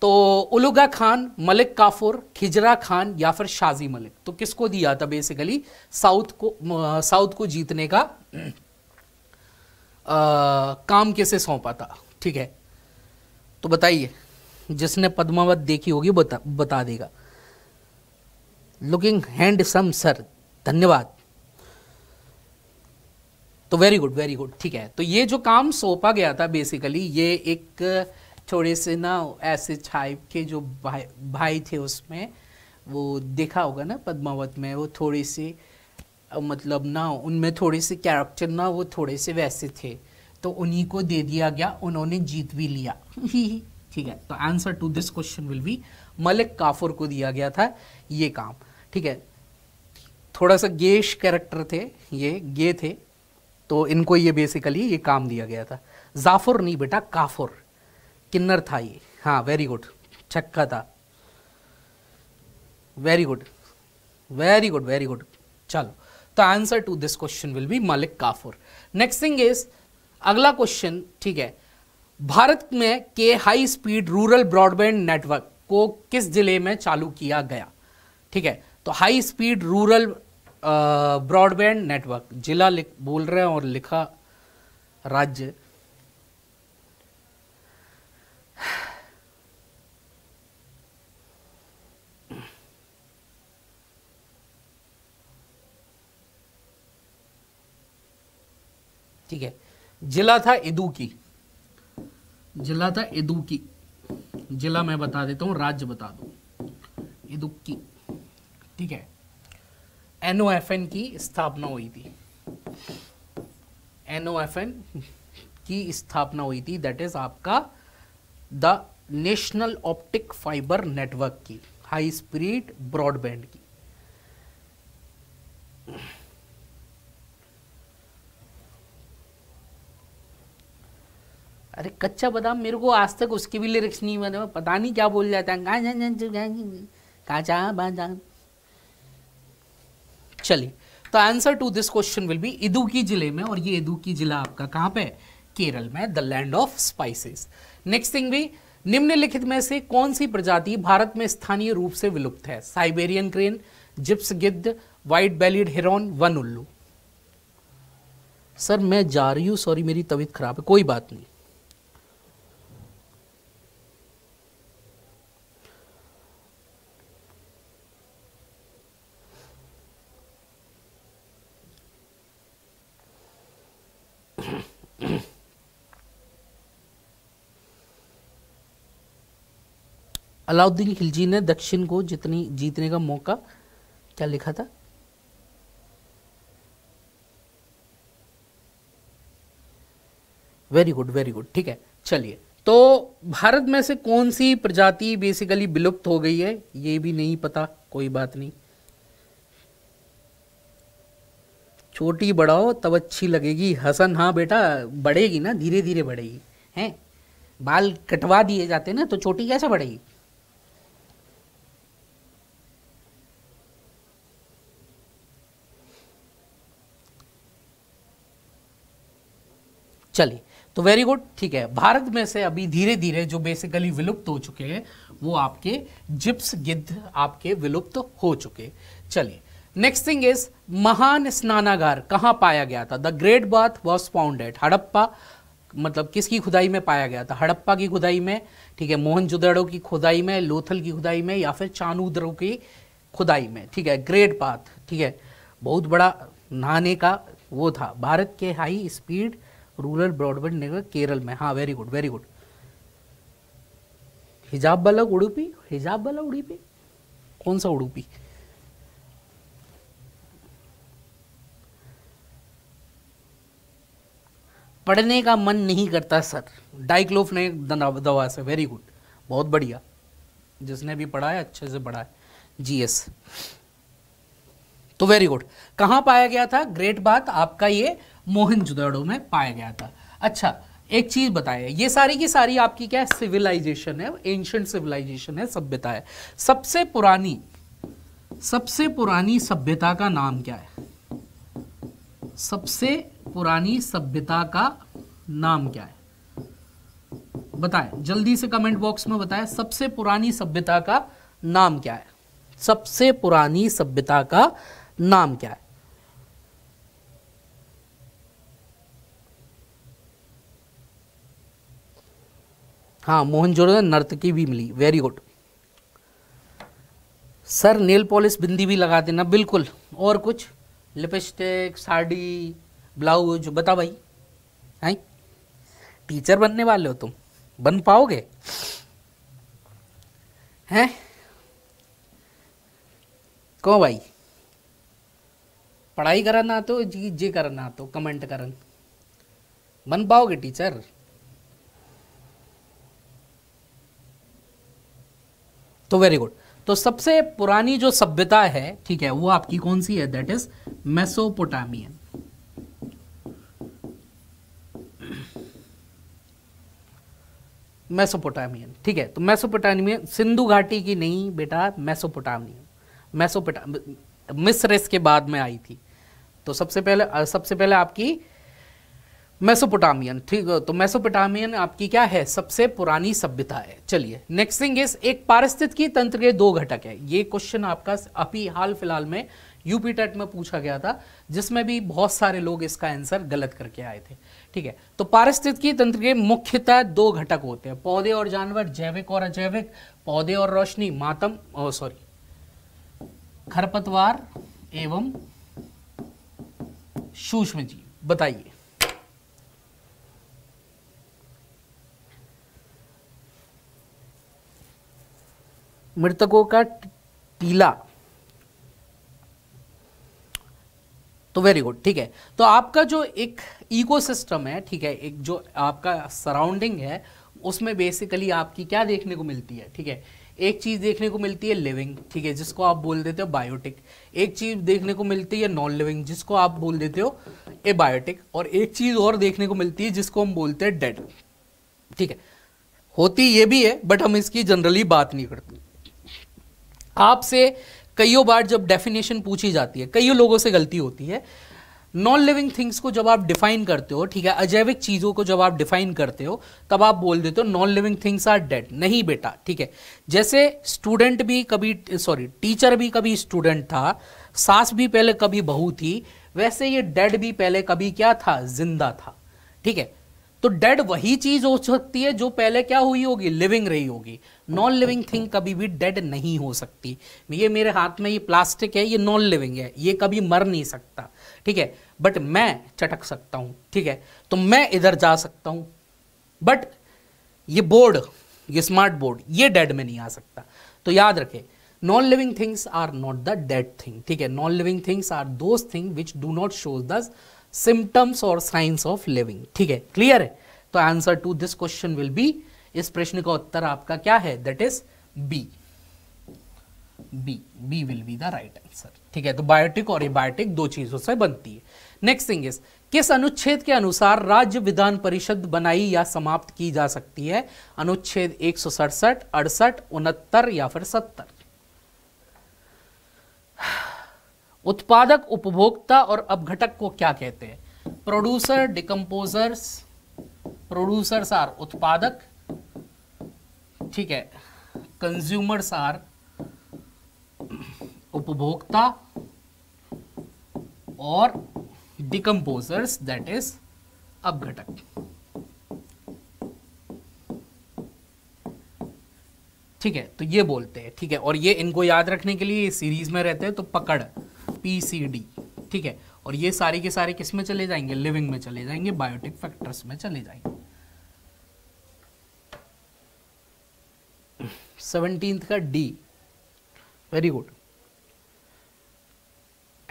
तो उलुगा खान मलिक काफूर खिजरा खान या फिर शाजी मलिक तो किसको दिया था बेसिकली साउथ को साउथ को जीतने का आ, काम कैसे सौंपा था ठीक है तो बताइए जिसने पद्मावत देखी होगी बता बता देगा लुकिंग हैंडसम सर धन्यवाद तो वेरी गुड वेरी गुड ठीक है तो ये जो काम सौंपा गया था बेसिकली ये एक थोड़े से ना ऐसे टाइप के जो भाई भाई थे उसमें वो देखा होगा ना पद्मावत में वो थोड़ी सी मतलब ना उनमें थोड़े से कैरेक्टर ना वो थोड़े से वैसे थे तो उन्हीं को दे दिया गया उन्होंने जीत भी लिया ठीक है तो answer to this question will be Malik Kafur को दिया गया था ये काम ठीक है थोड़ा सा गेश कैरेक्टर थे ये गे थे तो इनको ये बेसिकली ये काम दिया गया था जाफुर नहीं बेटा काफुर किन्नर था ये हाँ वेरी गुड छक्का था very good very good very good चलो तो answer to this question will be Malik Kafur next thing is अगला क्वेश्चन ठीक है भारत में के high speed rural broadband network को किस जिले में चालू किया गया ठीक है तो high speed rural broadband network जिला बोल रहे हैं और लिखा राज्य ठीक है जिला था इदुकी जिला था इदुकी जिला मैं बता देता हूँ राज्य बता दूँ इदुक्की ठीक है एन की स्थापना हुई थी एन की स्थापना हुई थी दैट इज आपका the national optic fibre network की हाई स्पीड ब्रॉडबैंड की अरे कच्चा बादाम मेरे को आज तक उसकी भी लिरिक्स नहीं बने पता नहीं क्या बोल जाता है काचा बादाम चलिए तो answer to this question will be Idukki जिले में और ये इदुकी जिला आपका कहां पे केरल में the land of spices next thing भी निम्नलिखित में से कौन सी प्रजाति भारत में स्थानीय रूप से विलुप्त है साइबेरियन क्रेन जिप्स गिद्ध वाइट बेलिड हिरोन वन उल्लू सर मैं जा रही हूं सॉरी मेरी तबीयत खराब है कोई बात नहीं अलाउद्दीन खिलजी ने दक्षिण को जितनी जीतने का मौका क्या लिखा था वेरी गुड वेरी गुड ठीक है चलिए तो भारत में से कौन सी प्रजाति बेसिकली विलुप्त हो गई है ये भी नहीं पता कोई बात नहीं छोटी बढ़ाओ तब अच्छी लगेगी हसन हाँ बेटा बढ़ेगी ना धीरे धीरे बढ़ेगी हैं बाल कटवा दिए जाते ना तो छोटी कैसे बढ़ेगी चलिए तो वेरी गुड ठीक है भारत में से अभी धीरे धीरे जो बेसिकली विलुप्त हो चुके हैं वो आपके जिप्स गिद्ध आपके विलुप्त हो चुके चलिए नेक्स्ट थिंग इज महान स्नानागार कहाँ पाया गया था the great bath was found at Harappa मतलब किसकी खुदाई में पाया गया था हड़प्पा की खुदाई में ठीक है मोहनजोदड़ो की खुदाई में लोथल की खुदाई में या फिर चानूद्रो की खुदाई में ठीक है ग्रेट बाथ ठीक है बहुत बड़ा नहाने का वो था भारत के high speed rural broadband network Kerala में हाँ वेरी गुड वेरी गुड हिजाब वाला उड़ूपी हिजाब वाला उड़ीपी कौन सा उड़ूपी पढ़ने का मन नहीं करता सर डाइक्लोफ ने दवा से वेरी गुड बहुत बढ़िया जिसने भी पढ़ा है अच्छे से पढ़ा है एस तो वेरी गुड कहाँ पाया गया था ग्रेट बात आपका ये मोहनजोदड़ो में पाया गया था अच्छा एक चीज बताए ये सारी की सारी आपकी क्या है सिविलाइजेशन है एंशंट सिविलाइजेशन है सभ्यता है सबसे पुरानी सबसे पुरानी सभ्यता का नाम क्या है सबसे पुरानी सभ्यता का नाम क्या है बताएं जल्दी से कमेंट बॉक्स में बताएं सबसे पुरानी सभ्यता का नाम क्या है सबसे पुरानी सभ्यता का नाम क्या है हाँ मोहनजोरो नर्तकी भी मिली very good sir nail polish बिंदी भी लगा देना बिल्कुल और कुछ लिपस्टिक साड़ी ब्लाउज बता भाई हैं टीचर बनने वाले हो तुम बन पाओगे हैं कौ भाई पढ़ाई करना तो जी जी करना तो कमेंट करन बन पाओगे टीचर तो वेरी गुड तो सबसे पुरानी जो सभ्यता है ठीक है वो आपकी कौन सी है दैट इज मेसोपोटामियन मेसोपोटामियन ठीक है तो मेसोपोटामियन सिंधु घाटी की नहीं बेटा मेसोपोटामियन मैसोपोटाम मिस्र इसके बाद में आई थी तो सबसे पहले सबसे पहले आपकी मेसोपोटामियन ठीक तो मेसोपोटामियन आपकी क्या है सबसे पुरानी सभ्यता है चलिए नेक्स्ट थिंग इज एक पारिस्थितिकी तंत्र के दो घटक है ये क्वेश्चन आपका अभी हाल फिलहाल में यूपी टेट में पूछा गया था जिसमें भी बहुत सारे लोग इसका आंसर गलत करके आए थे ठीक है तो पारिस्थितिकी तंत्र के मुख्यतः दो घटक होते हैं पौधे और जानवर जैविक और अजैविक पौधे और रोशनी मातम सॉरी खरपतवार एवं सूक्ष्म जीव बताइए मृतकों का टीला तो वेरी गुड ठीक है तो आपका जो एक इकोसिस्टम है ठीक है एक जो आपका सराउंडिंग है उसमें बेसिकली आपकी क्या देखने को मिलती है ठीक है एक चीज़ देखने को मिलती है लिविंग ठीक है जिसको आप बोल देते हो बायोटिक एक चीज़ देखने को मिलती है नॉन लिविंग जिसको आप बोल देते हो ए बायोटिक और एक चीज़ और देखने को मिलती है जिसको हम बोलते हैं डेड ठीक है होती ये भी है बट हम इसकी जनरली बात नहीं करते आपसे कईयों बार जब डेफिनेशन पूछी जाती है कईयों लोगों से गलती होती है नॉन लिविंग थिंग्स को जब आप डिफाइन करते हो ठीक है अजैविक चीज़ों को जब आप डिफाइन करते हो तब आप बोल देते हो non living things are dead नहीं बेटा ठीक है जैसे स्टूडेंट भी कभी सॉरी टीचर भी कभी स्टूडेंट था सास भी पहले कभी बहू थी वैसे ये डेड भी पहले कभी क्या था जिंदा था ठीक है तो डेड वही चीज़ हो सकती है जो पहले क्या हुई होगी लिविंग रही होगी नॉन लिविंग थिंग कभी भी डेड नहीं हो सकती ये मेरे हाथ में ये प्लास्टिक है ये नॉन लिविंग है ये कभी मर नहीं सकता ठीक है बट मैं चटक सकता हूं ठीक है तो मैं इधर जा सकता हूं बट ये बोर्ड ये स्मार्ट बोर्ड ये डेड में नहीं आ सकता तो याद रखे non living things are not the dead thing ठीक है non living things are those thing which do not shows the symptoms और साइंस ऑफ लिविंग ठीक है क्लियर है तो answer to this question will be इस प्रश्न का उत्तर आपका क्या है that is B B B will be the right answer ठीक है तो बायोटिक और एबायोटिक दो चीजों से बनती है नेक्स्ट थिंग इज किस अनुच्छेद के अनुसार राज्य विधान परिषद बनाई या समाप्त की जा सकती है अनुच्छेद एक सौ सड़सठ अड़सठ उनहत्तर या फिर सत्तर उत्पादक उपभोक्ता और अपघटक को क्या कहते हैं प्रोड्यूसर डिकम्पोजर्स प्रोड्यूसर्स आर उत्पादक ठीक है कंज्यूमर्स आर उपभोक्ता और डिकम्पोजर्स दैट इज अपघटक ठीक है तो ये बोलते हैं ठीक है और ये इनको याद रखने के लिए सीरीज में रहते हैं तो पकड़ पी सी डी ठीक है और ये सारे के सारे किस में चले जाएंगे लिविंग में चले जाएंगे बायोटिक फैक्टर्स में चले जाएंगे सेवनटीन का डी वेरी गुड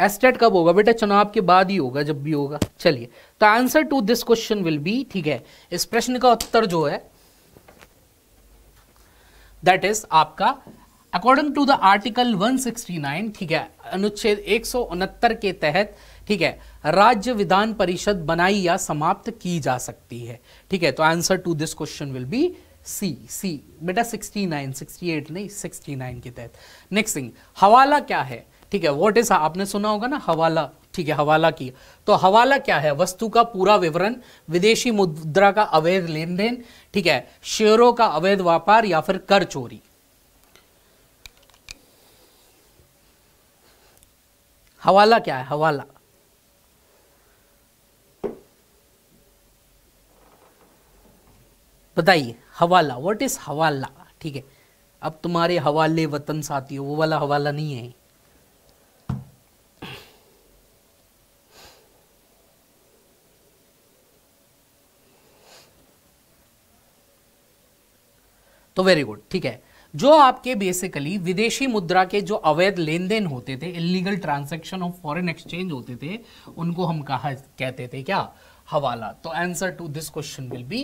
एस्टेट कब होगा बेटा चुनाव के बाद ही होगा जब भी होगा चलिए तो answer to this question will be ठीक है इस प्रश्न का उत्तर जो है दैट इज आपका अकॉर्डिंग टू द आर्टिकल 169 ठीक है अनुच्छेद एक के तहत ठीक है राज्य विधान परिषद बनाई या समाप्त की जा सकती है ठीक है तो answer to this question will be C C बेटा 69 68 नहीं 69 के तहत नेक्स्ट थिंग हवाला क्या है ठीक है व्हाट इज आपने सुना होगा ना हवाला ठीक है हवाला की तो हवाला क्या है वस्तु का पूरा विवरण विदेशी मुद्रा का अवैध लेन देन ठीक है शेयरों का अवैध व्यापार या फिर कर चोरी हवाला क्या है हवाला बताइए हवाला व्हाट इज हवाला ठीक है अब तुम्हारे हवाले वतन साथियों वो वाला हवाला नहीं है तो वेरी गुड ठीक है जो आपके बेसिकली विदेशी मुद्रा के जो अवैध लेन देन होते थे illegal transaction of foreign exchange होते थे उनको हम कहा कहते थे क्या हवाला तो answer to this question will be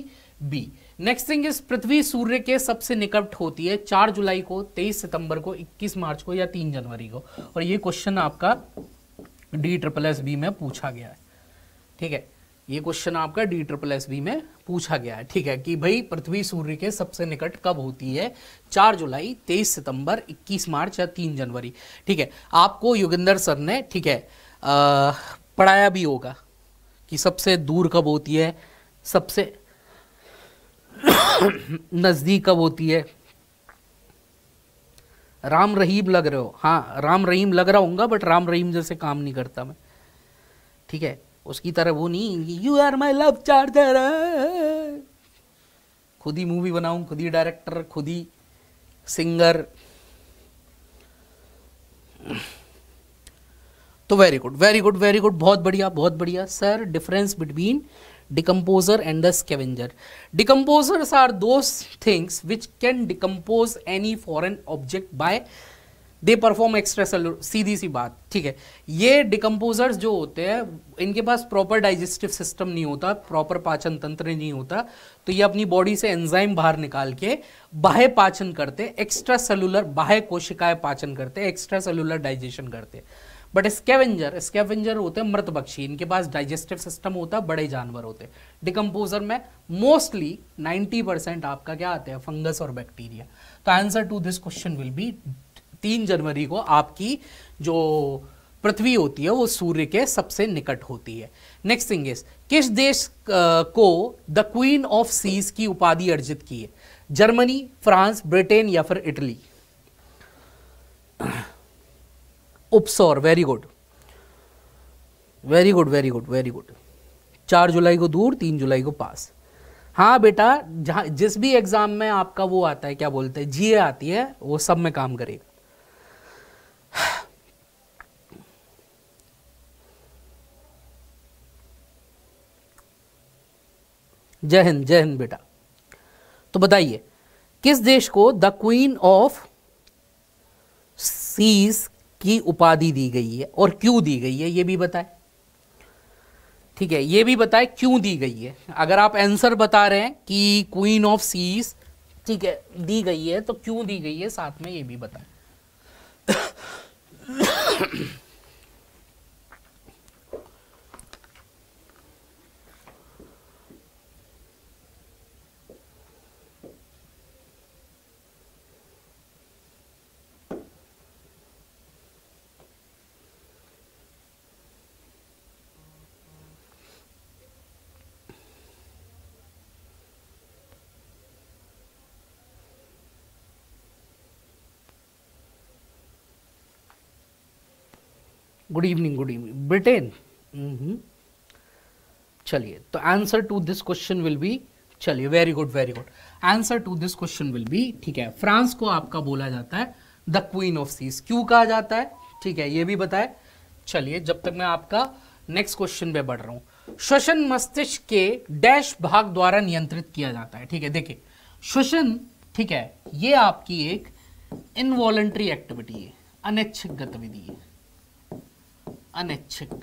B next thing is पृथ्वी सूर्य के सबसे निकट होती है चार जुलाई को तेईस सितंबर को इक्कीस मार्च को या तीन जनवरी को और ये क्वेश्चन आपका डी ट्रिपल एस बी में पूछा गया है ठीक है ये क्वेश्चन आपका डी ट्रिपल एस बी में पूछा गया है ठीक है कि भाई पृथ्वी सूर्य के सबसे निकट कब होती है चार जुलाई तेईस सितंबर इक्कीस मार्च या तीन जनवरी ठीक है आपको युगेंद्र सर ने ठीक है आ, पढ़ाया भी होगा कि सबसे दूर कब होती है सबसे नज़दीक कब होती है राम रहीम लग रहे हो हाँ राम रहीम लग रहा हूँ बट राम रहीम जैसे काम नहीं करता मैं ठीक है उसकी तरह वो नहीं you are my love charger खुद ही मूवी बनाऊं खुद ही डायरेक्टर खुद ही सिंगर तो very good very good very good बहुत बढ़िया बहुत बढ़िया sir difference between decomposer and the scavenger decomposers are those things which can decompose any foreign object by they perform extra cellular सीधी सी बात ठीक है ये डिकम्पोजर्स जो होते हैं इनके पास प्रॉपर डाइजेस्टिव सिस्टम नहीं होता प्रॉपर पाचन तंत्र नहीं होता तो ये अपनी बॉडी से एंजाइम बाहर निकाल के बाह्य पाचन करते एक्स्ट्रा सेलुलर बाह्य कोशिकाएं पाचन करते एक्स्ट्रा सेलुलर डाइजेशन करते हैं बट स्केवेंजर स्केवेंजर होते हैं मृत पक्षी इनके पास डाइजेस्टिव सिस्टम होता है बड़े जानवर होते हैं डिकम्पोजर में मोस्टली 90 परसेंट आपका क्या आते हैं फंगस और बैक्टीरिया तो answer to this question will be तीन जनवरी को आपकी जो पृथ्वी होती है वो सूर्य के सबसे निकट होती है नेक्स्ट थिंग इज किस देश को द क्वीन ऑफ सीज की उपाधि अर्जित की है जर्मनी फ्रांस ब्रिटेन या फिर इटली उपसौर very good very good very good very good चार जुलाई को दूर तीन जुलाई को पास हाँ बेटा जहाँ जिस भी एग्ज़ाम में आपका वो आता है क्या बोलते हैं जीए आती है वो सब में काम करेगा जय हिंद जय हिंद बेटा तो बताइए किस देश को द क्वीन ऑफ सीज की उपाधि दी गई है और क्यों दी गई है ये भी बताएं ठीक है ये भी बताएं क्यों दी गई है अगर आप आंसर बता रहे हैं कि क्वीन ऑफ सीज ठीक है दी गई है तो क्यों दी गई है साथ में ये भी बताएं good evening good evening Britain चलिए तो answer to this question will बी चलिए very good very good answer to this question will be ठीक है फ्रांस को आपका बोला जाता है द क्वीन ऑफ सीज क्यों कहा जाता है ठीक है ये भी बताए चलिए जब तक मैं आपका नेक्स्ट क्वेश्चन पे बढ़ रहा हूं श्वसन मस्तिष्क के डैश भाग द्वारा नियंत्रित किया जाता है ठीक है देखिए श्वसन ठीक है ये आपकी एक इनवॉलेंट्री एक्टिविटी है अनैच्छिक गतिविधि है अनैच्छिक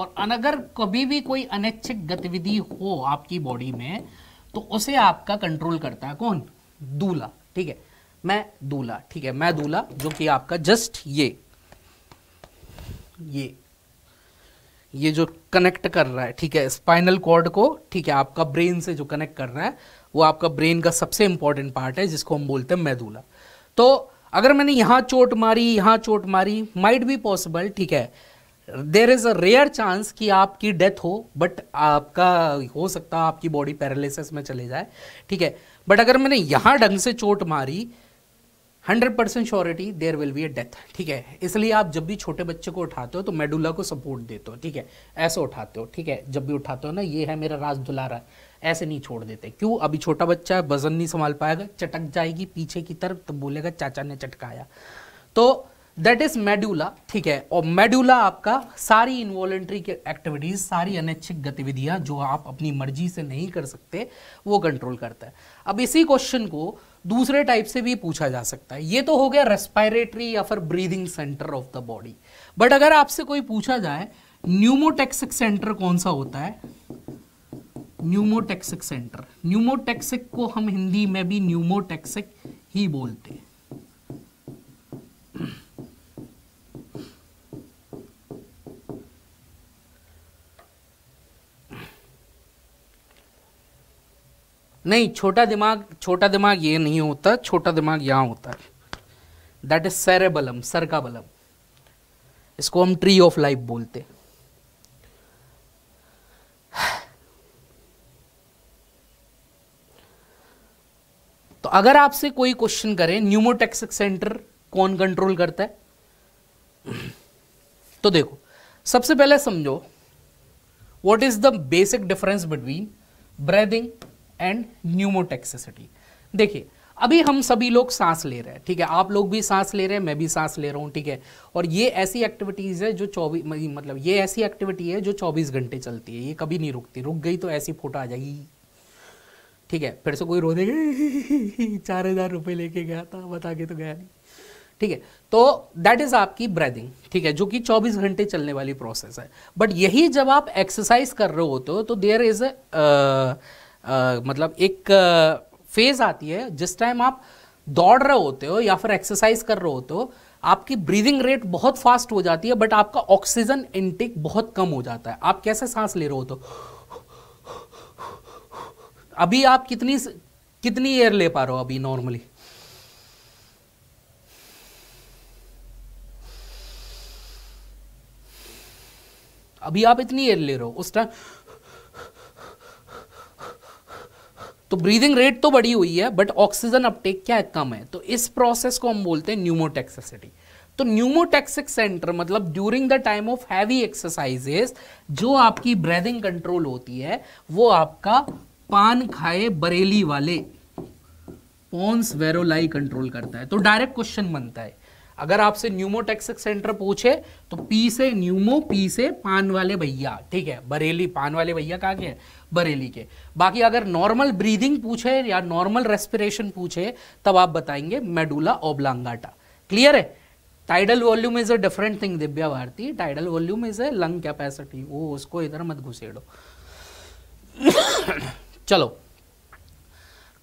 और अगर कभी भी कोई अनैच्छिक गतिविधि हो आपकी बॉडी में तो उसे आपका कंट्रोल करता है कौन दूल्हा ठीक है मैं दूल्हा ठीक है मैं दूल्हा जो कि आपका जस्ट ये ये ये जो कनेक्ट कर रहा है ठीक है स्पाइनल कॉर्ड को ठीक है आपका ब्रेन से जो कनेक्ट कर रहा है वो आपका ब्रेन का सबसे इंपॉर्टेंट पार्ट है जिसको हम बोलते हैं मैदूला तो अगर मैंने यहाँ चोट मारी यहाँ चोट मारी माइट बी पॉसिबल ठीक है there is a rare chance कि आपकी डेथ हो बट आपका हो सकता है आपकी बॉडी पैरालिसिस में चले जाए ठीक है बट अगर मैंने यहाँ ढंग से चोट मारी hundred percent surety there will be a death ठीक है इसलिए आप जब भी छोटे बच्चे को उठाते हो तो मेडुला को सपोर्ट देते हो ठीक है ऐसे उठाते हो ठीक है जब भी उठाते हो ना ये है मेरा राज दुलारा है ऐसे नहीं छोड़ देते क्यों अभी छोटा बच्चा है वजन नहीं संभाल पाएगा चटक जाएगी पीछे की तरफ तो बोलेगा चाचा ने चटकाया तो दैट इज मेड्यूला ठीक है और मेड्यूला आपका सारी इन्वॉलेंट्री एक्टिविटीज सारी अनैच्छिक गतिविधियां जो आप अपनी मर्जी से नहीं कर सकते वो कंट्रोल करता है अब इसी क्वेश्चन को दूसरे टाइप से भी पूछा जा सकता है ये तो हो गया रेस्पायरेटरी या फिर breathing centre of the body but अगर आपसे कोई पूछा जाए न्यूमोटेक्सिक सेंटर कौन सा होता है न्यूमोटेक्सिक सेंटर न्यूमोटेक्सिक को हम हिंदी में भी न्यूमोटेक्सिक ही बोलते हैं नहीं छोटा दिमाग छोटा दिमाग ये नहीं होता छोटा दिमाग यहां होता है दैट इज सेरेबलम सर का बलम इसको हम ट्री ऑफ लाइफ बोलते हैं तो अगर आपसे कोई क्वेश्चन करें न्यूमोटेक्सिक सेंटर कौन कंट्रोल करता है तो देखो सबसे पहले समझो what is the basic difference between breathing and pneumotaxicity देखिए अभी हम सभी लोग सांस ले रहे हैं ठीक है आप लोग भी सांस ले रहे हैं मैं भी सांस ले रहा हूं ठीक है और ये ऐसी एक्टिविटीज़ है जो चौबीस मतलब ये ऐसी एक्टिविटी है जो चौबीस घंटे चलती है ये कभी नहीं रुकती रुक गई तो ऐसी फोटो आ जाएगी ठीक है फिर से कोई रो देगा चार हजार रुपये लेके गया था बता के तो गया नहीं ठीक है तो दैट इज आपकी ब्रेदिंग ठीक है जो कि 24 घंटे चलने वाली प्रोसेस है बट यही जब आप एक्सरसाइज कर रहे होते हो तो देयर इज मतलब एक फेज uh, आती है जिस टाइम आप दौड़ रहे होते हो या फिर एक्सरसाइज कर रहे होते हो आपकी ब्रीदिंग रेट बहुत फास्ट हो जाती है बट आपका ऑक्सीजन इनटेक बहुत कम हो जाता है आप कैसे सांस ले रहे हो तो अभी आप कितनी कितनी एयर ले पा रहे हो अभी नॉर्मली अभी आप इतनी एयर ले रहे हो उस टाइम तो ब्रीदिंग रेट तो बढ़ी हुई है बट ऑक्सीजन अपटेक क्या है कम है तो इस प्रोसेस को हम बोलते हैं न्यूमोटेक्सिसिटी तो न्यूमोटेक्सिक सेंटर मतलब during the time of heavy exercises जो आपकी ब्रीदिंग कंट्रोल होती है वो आपका पान खाए बरेली वाले पॉन्स वेरोलाई कंट्रोल करता है तो डायरेक्ट क्वेश्चन बनता है अगर आपसे न्यूमोटेक्सिक सेंटर पूछे तो पी से न्यूमो पी से पान वाले भैया ठीक है बरेली पान वाले भैया कहा के बरेली के बाकी अगर नॉर्मल ब्रीदिंग पूछे या नॉर्मल रेस्पिरेशन पूछे तब आप बताएंगे मेडुला ओब्लांगाटा क्लियर है tidal volume is a different thing Divya Bharti tidal volume is a lung capacity वो उसको इधर मत घुसेड़ो चलो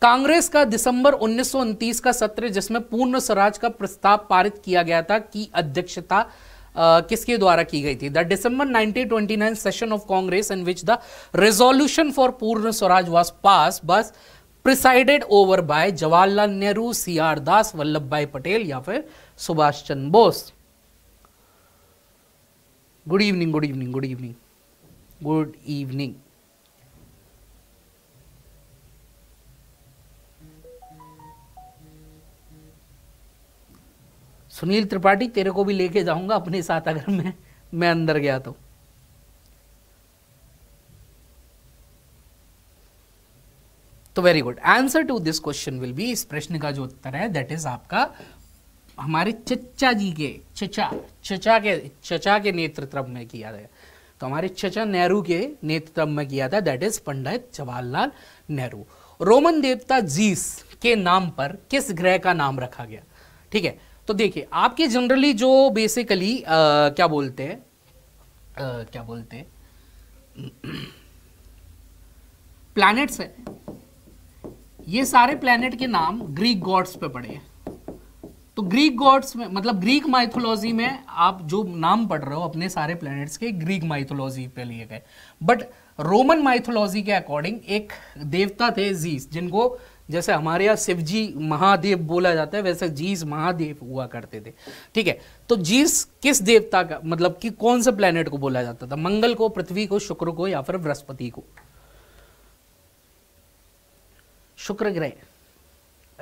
कांग्रेस का दिसंबर उन्नीस का सत्र जिसमें पूर्ण स्वराज का प्रस्ताव पारित किया गया था की अध्यक्षता Uh, किसके द्वारा की गई थी the December 1929 session of Congress in which the resolution for Purna Swaraj was pass was presided over by Jawaharlal Nehru C R Das Vallabh Bhai Patel या फिर Subhash Chandra Bose good evening good evening good evening good evening Sunil Tripathi तेरे को भी लेके जाऊंगा अपने साथ अगर मैं मैं अंदर गया तो तो very good answer to this question will be इस प्रश्न का जो उत्तर है दैट इज आपका हमारे चचा जी के चचा चचा के चचा के नेतृत्व में किया गया तो हमारे चचा नेहरू के नेतृत्व में किया था that is Pandit Jawaharlal Nehru Roman देवता जीस के नाम पर किस ग्रह का नाम रखा गया ठीक है तो देखिए आपके जनरली जो बेसिकली क्या बोलते हैं क्या बोलते हैं प्लैनेट्स है ये सारे प्लैनेट के नाम ग्रीक गॉड्स पे पड़े हैं तो ग्रीक गॉड्स में मतलब ग्रीक माइथोलॉजी में आप जो नाम पढ़ रहे हो अपने सारे प्लैनेट्स के ग्रीक माइथोलॉजी पे लिए गए बट रोमन माइथोलॉजी के अकॉर्डिंग एक देवता थे जीस जिनको जैसे हमारे यहाँ शिव जी महादेव बोला जाता है वैसे जीस महादेव हुआ करते थे ठीक है तो जीस किस देवता का मतलब कि कौन से प्लेनेट को बोला जाता था मंगल को पृथ्वी को शुक्र को या फिर बृहस्पति को शुक्र ग्रह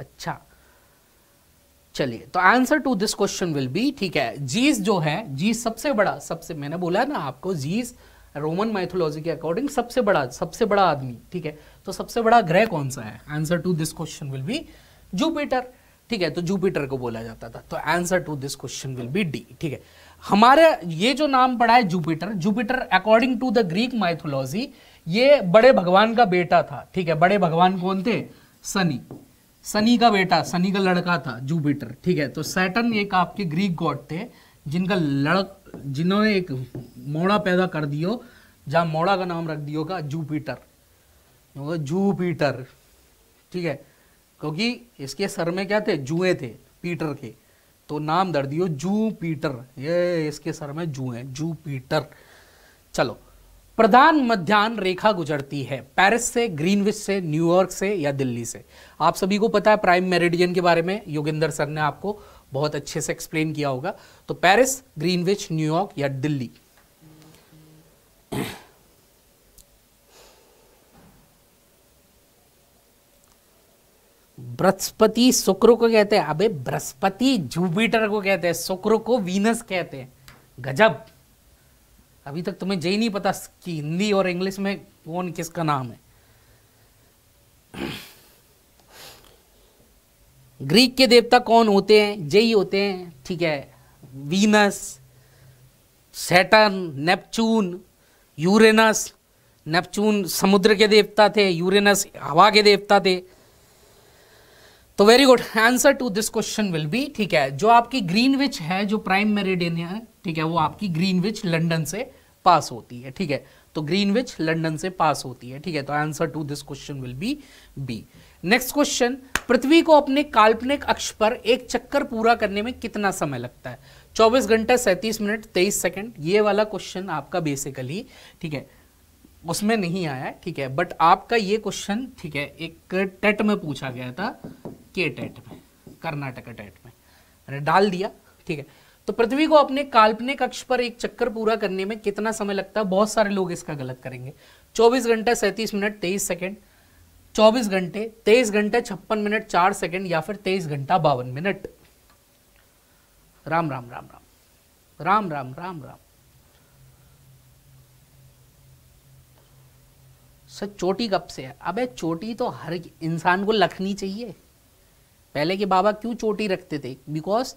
अच्छा चलिए तो answer to this question will be ठीक है जीस जो है जीस सबसे बड़ा सबसे मैंने बोला ना आपको जीस रोमन माइथोलॉजी के अकॉर्डिंग सबसे बड़ा सबसे बड़ा आदमी ठीक है तो सबसे बड़ा ग्रह कौन सा है answer to this question will be Jupiter ठीक है तो जुपिटर को बोला जाता था तो answer to this question will be D ठीक है हमारे ये जो नाम पड़ा है Jupiter Jupiter according to the Greek mythology ये बड़े भगवान का बेटा था ठीक है बड़े भगवान कौन थे सनी सनी का बेटा सनी का लड़का था जुपिटर ठीक है तो सैटन एक आपके ग्रीक गॉड थे जिनका लड़क जिन्होंने एक मोड़ा पैदा कर दियो जहां मोड़ा का नाम रख दियो का जुपिटर होगा जू पीटर ठीक है क्योंकि इसके सर में क्या थे जुए थे पीटर के तो नाम दर दियो जू पीटर ये इसके सर में जुए जू पीटर चलो प्रधान मध्यान्ह रेखा गुजरती है पेरिस से ग्रीनविच से न्यूयॉर्क से या दिल्ली से आप सभी को पता है प्राइम मेरिडियन के बारे में योगिंदर सर ने आपको बहुत अच्छे से एक्सप्लेन किया होगा तो पेरिस ग्रीनविच न्यूयॉर्क या दिल्ली बृहस्पति शुक्र को कहते हैं अबे बृहस्पति जुपिटर को कहते हैं शुक्र को वीनस कहते हैं गजब अभी तक तुम्हें जय नहीं पता कि हिंदी और इंग्लिश में कौन किसका नाम है ग्रीक के देवता कौन होते हैं जय होते हैं ठीक है वीनस सेटन नेपचून यूरेनस नेपचून समुद्र के देवता थे यूरेनस हवा के देवता थे तो very good answer to this question will be ठीक है जो आपकी ग्रीन विच है जो प्राइम मेरिडियन है ठीक है वो आपकी ग्रीन विच लंडन से पास होती है ठीक है तो ग्रीन विच लंडन से पास होती है ठीक है तो answer to this question will be B next question पृथ्वी को अपने काल्पनिक अक्ष पर एक चक्कर पूरा करने में कितना समय लगता है 24 घंटा 37 मिनट 23 सेकंड ये वाला क्वेश्चन आपका बेसिकली ठीक है उसमें नहीं आया ठीक है बट आपका ये क्वेश्चन ठीक है एक टेट में पूछा गया था के टेट में कर्नाटका टेट में अरे डाल दिया ठीक है तो पृथ्वी को अपने काल्पनिक अक्ष पर एक चक्कर पूरा करने में कितना समय लगता है बहुत सारे लोग इसका गलत करेंगे 24 घंटे सैंतीस मिनट 23 सेकंड 24 घंटे 23 घंटे छप्पन मिनट 4 सेकंड या फिर 23 घंटा बावन मिनट राम राम राम राम राम राम राम राम सर चोटी कब से है अबे चोटी तो हर इंसान को लखनी चाहिए पहले के बाबा क्यों चोटी रखते थे बिकॉज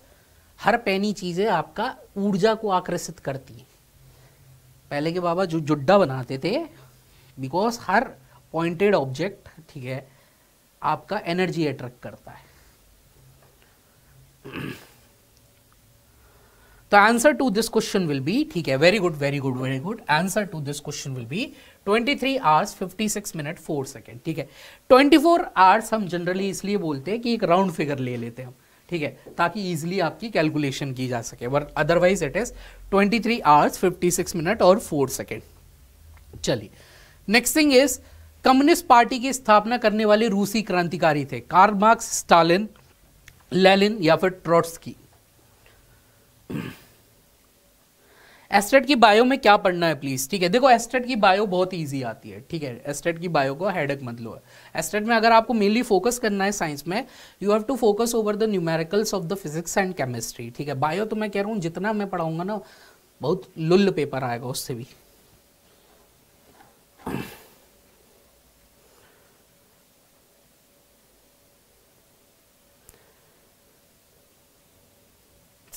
हर पैनी चीज़ें आपका ऊर्जा को आकर्षित करती हैं पहले के बाबा जो जुड्डा बनाते थे बिकॉज हर पॉइंटेड ऑब्जेक्ट ठीक है आपका एनर्जी अट्रैक्ट करता है तो answer to this question will be ठीक है very good very good very good answer to this question will be 23 three hours fifty six minute four second ठीक है 24 फोर आवर्स हम जनरली इसलिए बोलते हैं कि एक राउंड फिगर ले लेते हैं ठीक है ताकि इजिली आपकी कैलकुलेशन की जा सके but otherwise it is 23 three hours fifty six minute और फोर सेकेंड चलिए next thing is communist party की स्थापना करने वाले रूसी क्रांतिकारी थे कार्मार्क्स स्टालिन लेलिन या फिर ट्रॉट्स की एस्टेट की बायो में क्या पढ़ना है प्लीज ठीक है देखो एस्टेट की बायो बहुत ईजी आती है ठीक है एस्टेट की बायो को हेडक मत लो एस्टेट में अगर आपको मेनली फोकस करना है साइंस में you have to focus over the numericals of the physics and chemistry ठीक है बायो तो मैं कह रहा हूँ जितना मैं पढ़ाऊंगा ना बहुत लुल्ल पेपर आएगा उससे भी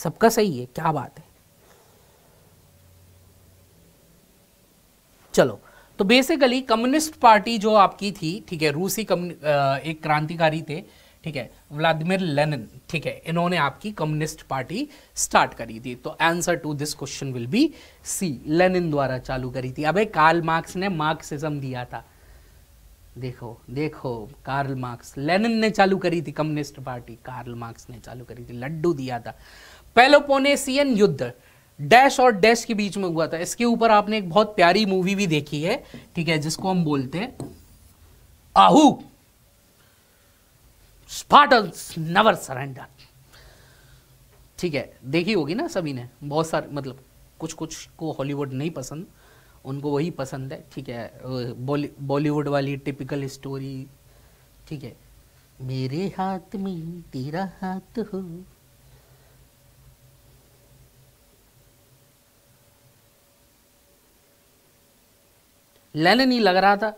सबका सही है क्या बात है चलो तो बेसिकली कम्युनिस्ट पार्टी जो आपकी थी ठीक है रूसी एक क्रांतिकारी थे ठीक है व्लादिमिर लेनिन ठीक है इन्होंने आपकी कम्युनिस्ट पार्टी स्टार्ट करी थी तो answer to this question will be C Lenin द्वारा चालू करी थी अबे कार्ल मार्क्स ने मार्क्सिज्म दिया था देखो देखो कार्ल मार्क्स लेनिन ने चालू करी थी कम्युनिस्ट पार्टी कार्ल मार्क्स ने चालू करी थी लड्डू दिया था पेलोपोनेसियन युद्ध डैश और डैश के बीच में हुआ था इसके ऊपर आपने एक बहुत प्यारी मूवी भी देखी है ठीक है जिसको हम बोलते हैं आहू स्पार्टन्स नवर सरेंडर ठीक है देखी होगी ना सभी ने बहुत सारे मतलब कुछ कुछ को हॉलीवुड नहीं पसंद उनको वही पसंद है ठीक है बॉलीवुड वाली टिपिकल स्टोरी ठीक है मेरे हाथ में तेरा हाथ हो लेन नहीं लग रहा था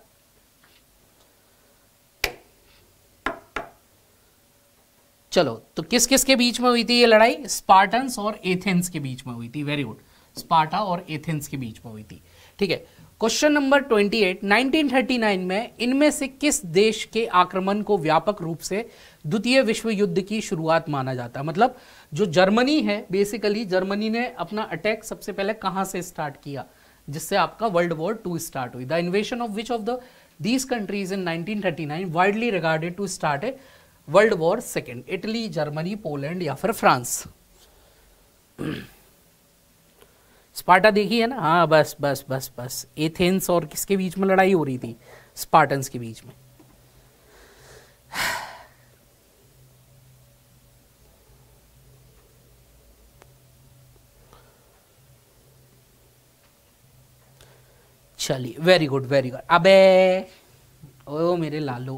चलो तो किस किस के बीच में हुई थी ये लड़ाई स्पार्टन्स और एथेंस के बीच में हुई थी वेरी गुड स्पार्टा और एथेंस के बीच में हुई थी ठीक है क्वेश्चन नंबर 28 1939 में इनमें से किस देश के आक्रमण को व्यापक रूप से द्वितीय विश्व युद्ध की शुरुआत माना जाता है मतलब जो जर्मनी है बेसिकली जर्मनी ने अपना अटैक सबसे पहले कहां से स्टार्ट किया जिससे आपका वर्ल्ड वॉर टू स्टार्ट हुई the invasion of which of the these countries in 1939 widely regarded to start a world war second Italy Germany Poland या फिर फ्रांस स्पार्टा देखी है ना हाँ बस बस बस बस एथेंस और किसके बीच में लड़ाई हो रही थी स्पार्टन्स के बीच में चलिए वेरी गुड वेरी गुड अबे ओ मेरे लालो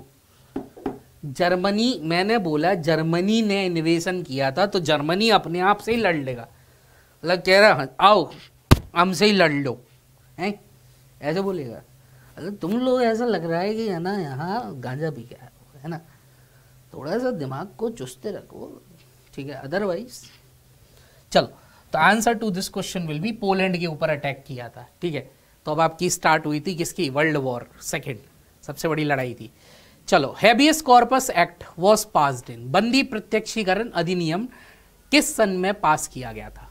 जर्मनी मैंने बोला जर्मनी ने इन्वेशन किया था तो जर्मनी अपने आप से ही लड़ लेगा मतलब कह रहा आओ हमसे ही लड़ लो हैं ऐसे बोलेगा अरे मतलब तुम लोग ऐसा लग रहा है कि है ना यहाँ गांजा भी क्या है ना थोड़ा सा दिमाग को चुस्ते रखो ठीक है अदरवाइज चलो तो answer to this question will be Poland के ऊपर अटैक किया था ठीक है तो अब आपकी स्टार्ट हुई थी किसकी वर्ल्ड वॉर सेकेंड सबसे बड़ी लड़ाई थी चलो habeas corpus act was pass in बंदी प्रत्यक्षीकरण अधिनियम किस सन में पास किया गया था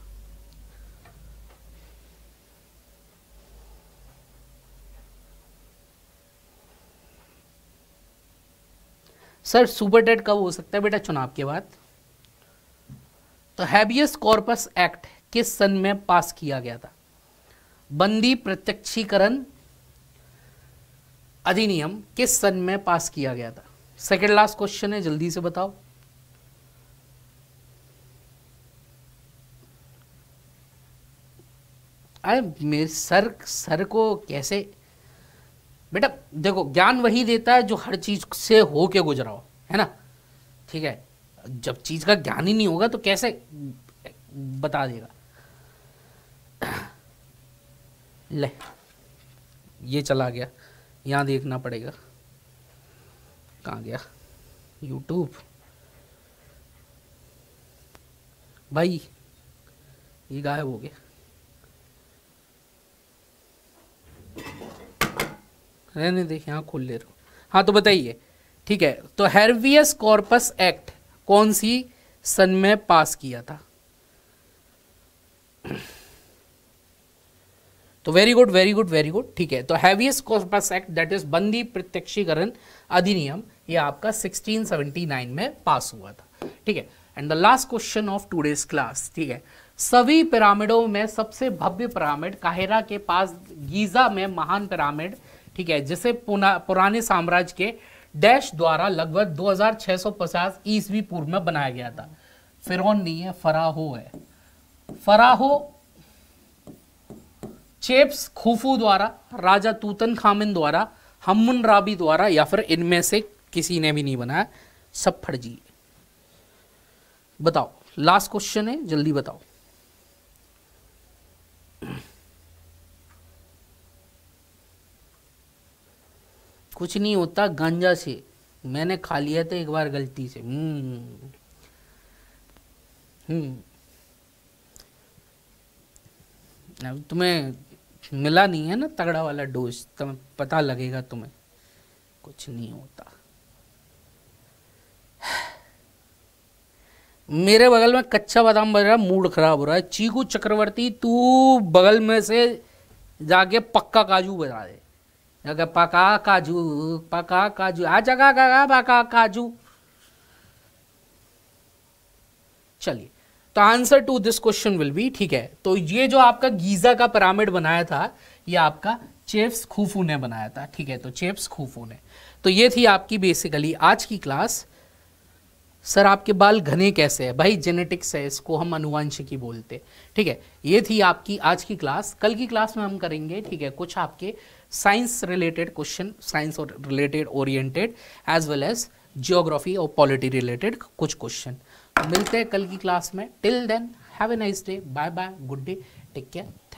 सर सुपर डेट कब हो सकता है बेटा चुनाव के बाद तो हैबियस कॉर्पस एक्ट किस सन में पास किया गया था बंदी प्रत्यक्षीकरण अधिनियम किस सन में पास किया गया था सेकेंड लास्ट क्वेश्चन है जल्दी से बताओ अरे मेरे सर सर को कैसे बेटा देखो ज्ञान वही देता है जो हर चीज से होके गुजरा हो है ना ठीक है जब चीज का ज्ञान ही नहीं होगा तो कैसे बता देगा ले ये चला गया यहाँ देखना पड़ेगा कहाँ गया यूट्यूब भाई ये गायब हो गया रहने देख यहाँ खोल ले रहा हूँ हाँ तो बताइए ठीक है तो हेरवियस कॉर्पस एक्ट कौन सी सन में पास किया था तो very good very good very good ठीक है तो हैवीएस्ट कॉर्पस एक्ट दैट इज बंदी प्रत्यक्षीकरण अधिनियम ये आपका 1679 में पास हुआ था ठीक है and the last question of today's class ठीक है सभी पिरामिडों में सबसे भव्य पिरामिड काहिरा के पास गीजा में महान पिरामिड ठीक है जिसे पुराने साम्राज्य के डैश द्वारा लगभग 2650 ईस्वी पूर्व में बनाया गया था फिरौन नहीं है फराहो है फराहो चेप्स खूफू द्वारा राजा तूतन खामिन द्वारा हमुन राबी द्वारा या फिर इनमें से किसी ने भी नहीं बनाया सब फर्जी बताओ लास्ट क्वेश्चन है जल्दी बताओ कुछ नहीं होता गांजा से मैंने खा लिया था एक बार गलती से हम्म, हम्म। तुम्हें मिला नहीं है ना तगड़ा वाला डोज तुम्हें पता लगेगा तुम्हें कुछ नहीं होता मेरे बगल में कच्चा बादाम बज रहा मूड खराब हो रहा है चीकू चक्रवर्ती तू बगल में से जाके पक्का काजू बजा दे जाके पका काजू पका काजू आ जगह पका काजू चलिए तो answer to this question will be ठीक है तो ये जो आपका गीजा का पिरामिड बनाया था ये आपका चेप्स खूफू ने बनाया था ठीक है तो चेप्स खूफू ने तो ये थी आपकी बेसिकली आज की क्लास सर आपके बाल घने कैसे हैं भाई जेनेटिक्स है इसको हम अनुवांशिकी बोलते ठीक है ये थी आपकी आज की क्लास कल की क्लास में हम करेंगे ठीक है कुछ आपके science related question science related oriented as well as geography और पॉलिटी रिलेटेड कुछ क्वेश्चन मिलते हैं कल की क्लास में till then have a nice day bye bye good day take care